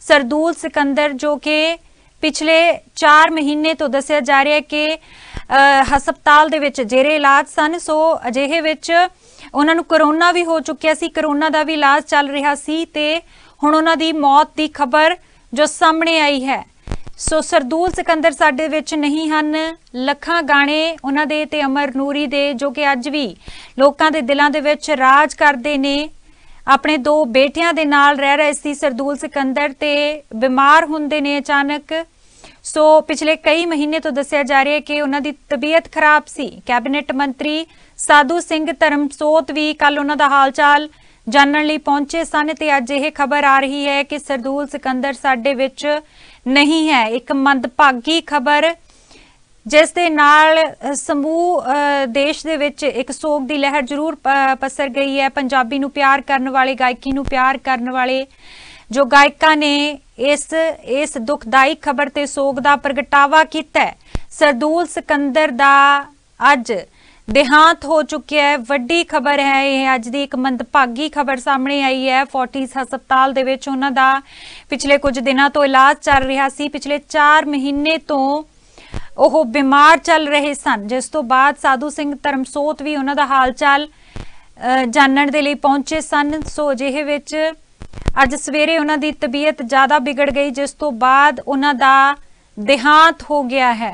ਸਰਦੂਲ ਸਿਕੰਦਰ ਜੋ ਕਿ ਪਿਛਲੇ 4 ਮਹੀਨੇ ਤੋਂ ਦੱਸਿਆ ਜਾ ਰਿਹਾ ਹੈ ਕਿ ਹਸਪਤਾਲ ਦੇ ਵਿੱਚ ਜਿਹੜੇ ਇਲਾਜ ਸਨ ਸੋ ਅਜਿਹੇ ਵਿੱਚ ਉਹਨਾਂ ਨੂੰ ਕਰੋਨਾ ਵੀ ਹੋ ਚੁੱਕਿਆ ਸੀ ਕਰੋਨਾ ਦਾ ਵੀ ਇਲਾਜ ਚੱਲ ਰਿਹਾ ਸੀ ਤੇ ਹੁਣ ਉਹਨਾਂ ਦੀ ਮੌਤ ਦੀ ਖਬਰ ਜੋ ਸਾਹਮਣੇ ਆਈ ਹੈ ਸੋ ਸਰਦੂਲ ਸਿਕੰਦਰ ਸਾਡੇ ਵਿੱਚ ਨਹੀਂ ਹਨ ਲੱਖਾਂ ਗਾਣੇ ਉਹਨਾਂ ਦੇ ਤੇ ਅਮਰ ਨੂਰੀ ਦੇ ਜੋ ਕਿ ਅੱਜ ਵੀ ਲੋਕਾਂ ਦੇ ਦਿਲਾਂ ਦੇ ਵਿੱਚ ਰਾਜ ਕਰਦੇ ਨੇ ਆਪਣੇ ਦੋ ਬੇਟਿਆਂ ਦੇ ਨਾਲ ਰਹਿ ਰਹੇ ਸੀ ਸਰਦੂਲ ਸਿਕੰਦਰ ਤੇ ਬਿਮਾਰ ਹੁੰਦੇ ਨੇ ਅਚਾਨਕ ਸੋ ਪਿਛਲੇ ਕਈ ਮਹੀਨੇ ਤੋਂ ਦੱਸਿਆ ਜਾ ਰਿਹਾ ਹੈ ਕਿ ਉਹਨਾਂ ਦੀ ਤਬੀਅਤ ਖਰਾਬ ਸੀ ਕੈਬਨਿਟ ਮੰਤਰੀ ਸਾਧੂ ਸਿੰਘ ਧਰਮਸੋਤ ਵੀ ਕੱਲ ਉਹਨਾਂ ਦਾ ਹਾਲਚਾਲ ਜਾਣਨ ਲਈ ਪਹੁੰਚੇ ਸਨ ਤੇ ਅੱਜ ਇਹ ਖਬਰ ਆ ਰਹੀ ਹੈ ਕਿ ਸਰਦੂਲ ਸਿਕੰਦਰ ਸਾਡੇ ਵਿੱਚ ਨਹੀਂ ਹੈ ਇੱਕ ਮੰਦਭਾਗੀ ਖਬਰ ਜਿਸ ਦੇ ਨਾਲ ਸਮੂਹ ਦੇਸ਼ ਦੇ ਵਿੱਚ ਇੱਕ ਸੋਗ ਦੀ ਲਹਿਰ ਜ਼ਰੂਰ ਪਸਰ ਗਈ ਹੈ ਪੰਜਾਬੀ ਨੂੰ ਪਿਆਰ ਕਰਨ ਵਾਲੇ ਗਾਇਕੀ ਨੂੰ ਪਿਆਰ ਕਰਨ ਵਾਲੇ ਜੋ ਗਾਇਕਾਂ ਨੇ ਇਸ ਇਸ ਦੁਖਦਾਈ ਖਬਰ ਤੇ ਸੋਗ ਦਾ ਪ੍ਰਗਟਾਵਾ ਕੀਤਾ ਹੈ ਸਰਦੂਲ ਸਿਕੰਦਰ ਦਾ ਅੱਜ ਦੇਹਾਂਤ ਹੋ ਚੁੱਕਿਆ ਹੈ ਵੱਡੀ ਖਬਰ ਹੈ ਇਹ ਅੱਜ ਦੀ ਇੱਕ ਮੰਦਭਾਗੀ ਖਬਰ ਸਾਹਮਣੇ ਆਈ ਹੈ 40 ਹਸਪਤਾਲ ਦੇ ਵਿੱਚ ਉਹਨਾਂ ਦਾ ਪਿਛਲੇ ਕੁਝ ਦਿਨਾਂ ਤੋਂ ਇਲਾਜ ਚੱਲ ਰਿਹਾ ਸੀ ਪਿਛਲੇ 4 ਮਹੀਨੇ ਤੋਂ ਉਹ ਬਿਮਾਰ ਚੱਲ ਰਹੇ ਸਨ ਜਿਸ ਤੋਂ ਬਾਅਦ ਸਾਧੂ ਸਿੰਘ ਧਰਮਸੋਤ ਵੀ ਉਹਨਾਂ ਦਾ ਚਾਲ ਜਾਣਨ ਦੇ ਲਈ ਪਹੁੰਚੇ ਸਨ ਸੋ ਜਿਹੇ ਵਿੱਚ ਅੱਜ ਸਵੇਰੇ ਉਹਨਾਂ ਦੀ ਤਬੀਅਤ ਜ਼ਿਆਦਾ ਵਿਗੜ ਗਈ ਜਿਸ ਤੋਂ ਬਾਅਦ ਉਹਨਾਂ ਦਾ ਦੇਹਾਂਤ ਹੋ ਗਿਆ ਹੈ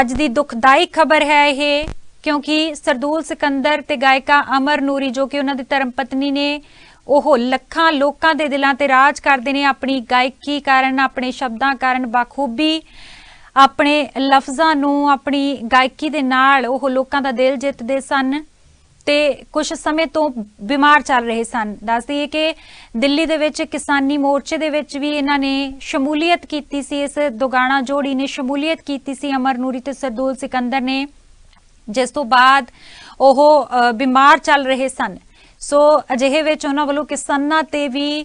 ਅੱਜ ਦੀ ਦੁਖਦਾਈ ਖਬਰ ਹੈ ਇਹ ਕਿਉਂਕਿ ਸਰਦੂਲ ਸਿਕੰਦਰ ਤੇ ਗਾਇਕਾ ਅਮਰ ਨੂਰੀ ਜੋ ਕਿ ਉਹਨਾਂ ਦੀ ਧਰਮ ਪਤਨੀ ਨੇ ਉਹ ਲੱਖਾਂ ਲੋਕਾਂ ਦੇ ਦਿਲਾਂ ਤੇ ਰਾਜ ਕਰਦੇ ਨੇ ਆਪਣੀ ਗਾਇਕੀ ਕਾਰਨ ਆਪਣੇ ਸ਼ਬਦਾਂ ਕਾਰਨ ਬਾਖੂਬੀ ਆਪਣੇ ਲਫ਼ਜ਼ਾਂ ਨੂੰ ਆਪਣੀ ਗਾਇਕੀ ਦੇ ਨਾਲ ਉਹ ਲੋਕਾਂ ਦਾ ਦਿਲ ਜਿੱਤਦੇ ਸਨ ਤੇ ਕੁਝ ਸਮੇਂ ਤੋਂ ਬਿਮਾਰ ਚੱਲ ਰਹੇ ਸਨ ਦੱਸਦੀ ਹੈ ਕਿ ਦਿੱਲੀ ਦੇ ਵਿੱਚ ਕਿਸਾਨੀ ਮੋਰਚੇ ਦੇ ਵਿੱਚ ਵੀ ਇਹਨਾਂ ਨੇ ਸ਼ਮੂਲੀਅਤ ਕੀਤੀ ਸੀ ਇਸ ਦੁਗਾਣਾ ਜੋੜੀ ਨੇ ਸ਼ਮੂਲੀਅਤ ਕੀਤੀ ਸੀ ਅਮਰ ਨੂਰੀ ਤੇ ਸਰਦੂਲ ਸਿਕੰਦਰ ਨੇ ਜਿਸ ਤੋਂ ਬਾਅਦ ਉਹ ਬਿਮਾਰ ਚੱਲ ਰਹੇ ਸਨ ਸੋ ਅਜਿਹੇ ਵਿੱਚ ਉਹਨਾਂ ਵੱਲੋਂ ਕਿਸਾਨਾਂ ਤੇ ਵੀ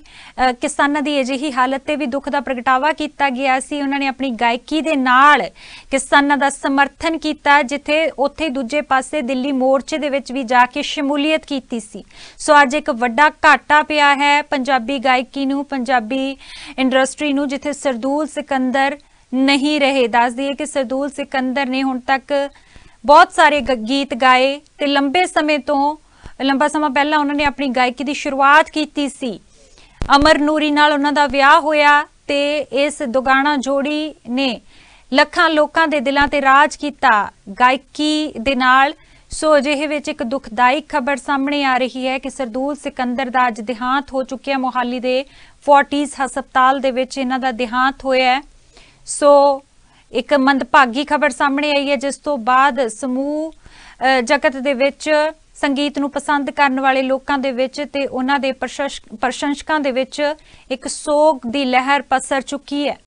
ਕਿਸਾਨਾਂ ਦੀ ਅਜਿਹੀ ਹਾਲਤ ਤੇ ਵੀ ਦੁੱਖ ਦਾ ਪ੍ਰਗਟਾਵਾ ਕੀਤਾ ਗਿਆ ਸੀ ਉਹਨਾਂ ਨੇ ਆਪਣੀ ਗਾਇਕੀ ਦੇ ਨਾਲ ਕਿਸਾਨਾਂ ਦਾ ਸਮਰਥਨ ਕੀਤਾ ਜਿੱਥੇ ਉੱਥੇ ਦੂਜੇ ਪਾਸੇ ਦਿੱਲੀ ਮੋਰਚੇ ਦੇ ਵਿੱਚ ਵੀ ਜਾ ਕੇ ਸ਼ਮੂਲੀਅਤ ਕੀਤੀ ਸੀ ਸੋ ਅੱਜ ਇੱਕ ਵੱਡਾ ਘਾਟਾ ਪਿਆ ਹੈ ਪੰਜਾਬੀ ਗਾਇਕੀ ਨੂੰ ਪੰਜਾਬੀ ਇੰਡਸਟਰੀ ਨੂੰ ਜਿੱਥੇ ਸਰਦੂਲ ਸਿਕੰਦਰ ਨਹੀਂ ਰਹੇ ਦੱਸ ਦਈਏ ਕਿ ਸਰਦੂਲ ਸਿਕੰਦਰ ਨੇ ਹੁਣ ਤੱਕ ਬਹੁਤ ਸਾਰੇ ਗੀਤ ਗਾਏ ਤੇ ਲੰਬੇ ਸਮੇਂ ਤੋਂ ਲੰਬਾ ਸਮਾਂ ਪਹਿਲਾਂ ਉਹਨਾਂ ਨੇ ਆਪਣੀ ਗਾਇਕੀ ਦੀ ਸ਼ੁਰੂਆਤ ਕੀਤੀ ਸੀ ਅਮਰ ਨੂਰੀ ਨਾਲ ਉਹਨਾਂ ਦਾ ਵਿਆਹ ਹੋਇਆ ਤੇ ਇਸ ਦੁਗਾਣਾ ਜੋੜੀ ਨੇ ਲੱਖਾਂ ਲੋਕਾਂ ਦੇ ਦਿਲਾਂ ਤੇ ਰਾਜ ਕੀਤਾ ਗਾਇਕੀ ਦੇ ਨਾਲ ਸੋ ਅਜਿਹੇ ਵਿੱਚ ਇੱਕ ਦੁਖਦਾਈ ਖਬਰ ਸਾਹਮਣੇ ਆ ਰਹੀ ਹੈ ਕਿ ਸਰਦੂਲ ਸਿਕੰਦਰ ਦਾ ਅੱਜ ਦੇਹਾਂਤ ਹੋ ਚੁੱਕਿਆ ਮੋਹਾਲੀ ਦੇ 40s ਹਸਪਤਾਲ ਦੇ ਵਿੱਚ ਇਹਨਾਂ ਦਾ ਦੇਹਾਂਤ ਹੋਇਆ ਹੈ ਸੋ ਇੱਕ ਮੰਦਭਾਗੀ ਖਬਰ ਸਾਹਮਣੇ ਆਈ ਹੈ ਜਿਸ ਤੋਂ ਬਾਅਦ ਸਮੂਹ ਜਗਤ ਦੇ ਵਿੱਚ ਸੰਗੀਤ ਨੂੰ ਪਸੰਦ ਕਰਨ ਵਾਲੇ ਲੋਕਾਂ ਦੇ ਵਿੱਚ ਤੇ ਉਹਨਾਂ ਦੇ ਪ੍ਰਸ਼ੰਸਕਾਂ ਦੇ ਵਿੱਚ ਇੱਕ ਸੋਗ ਦੀ ਲਹਿਰ ਪਸਰ ਚੁੱਕੀ ਹੈ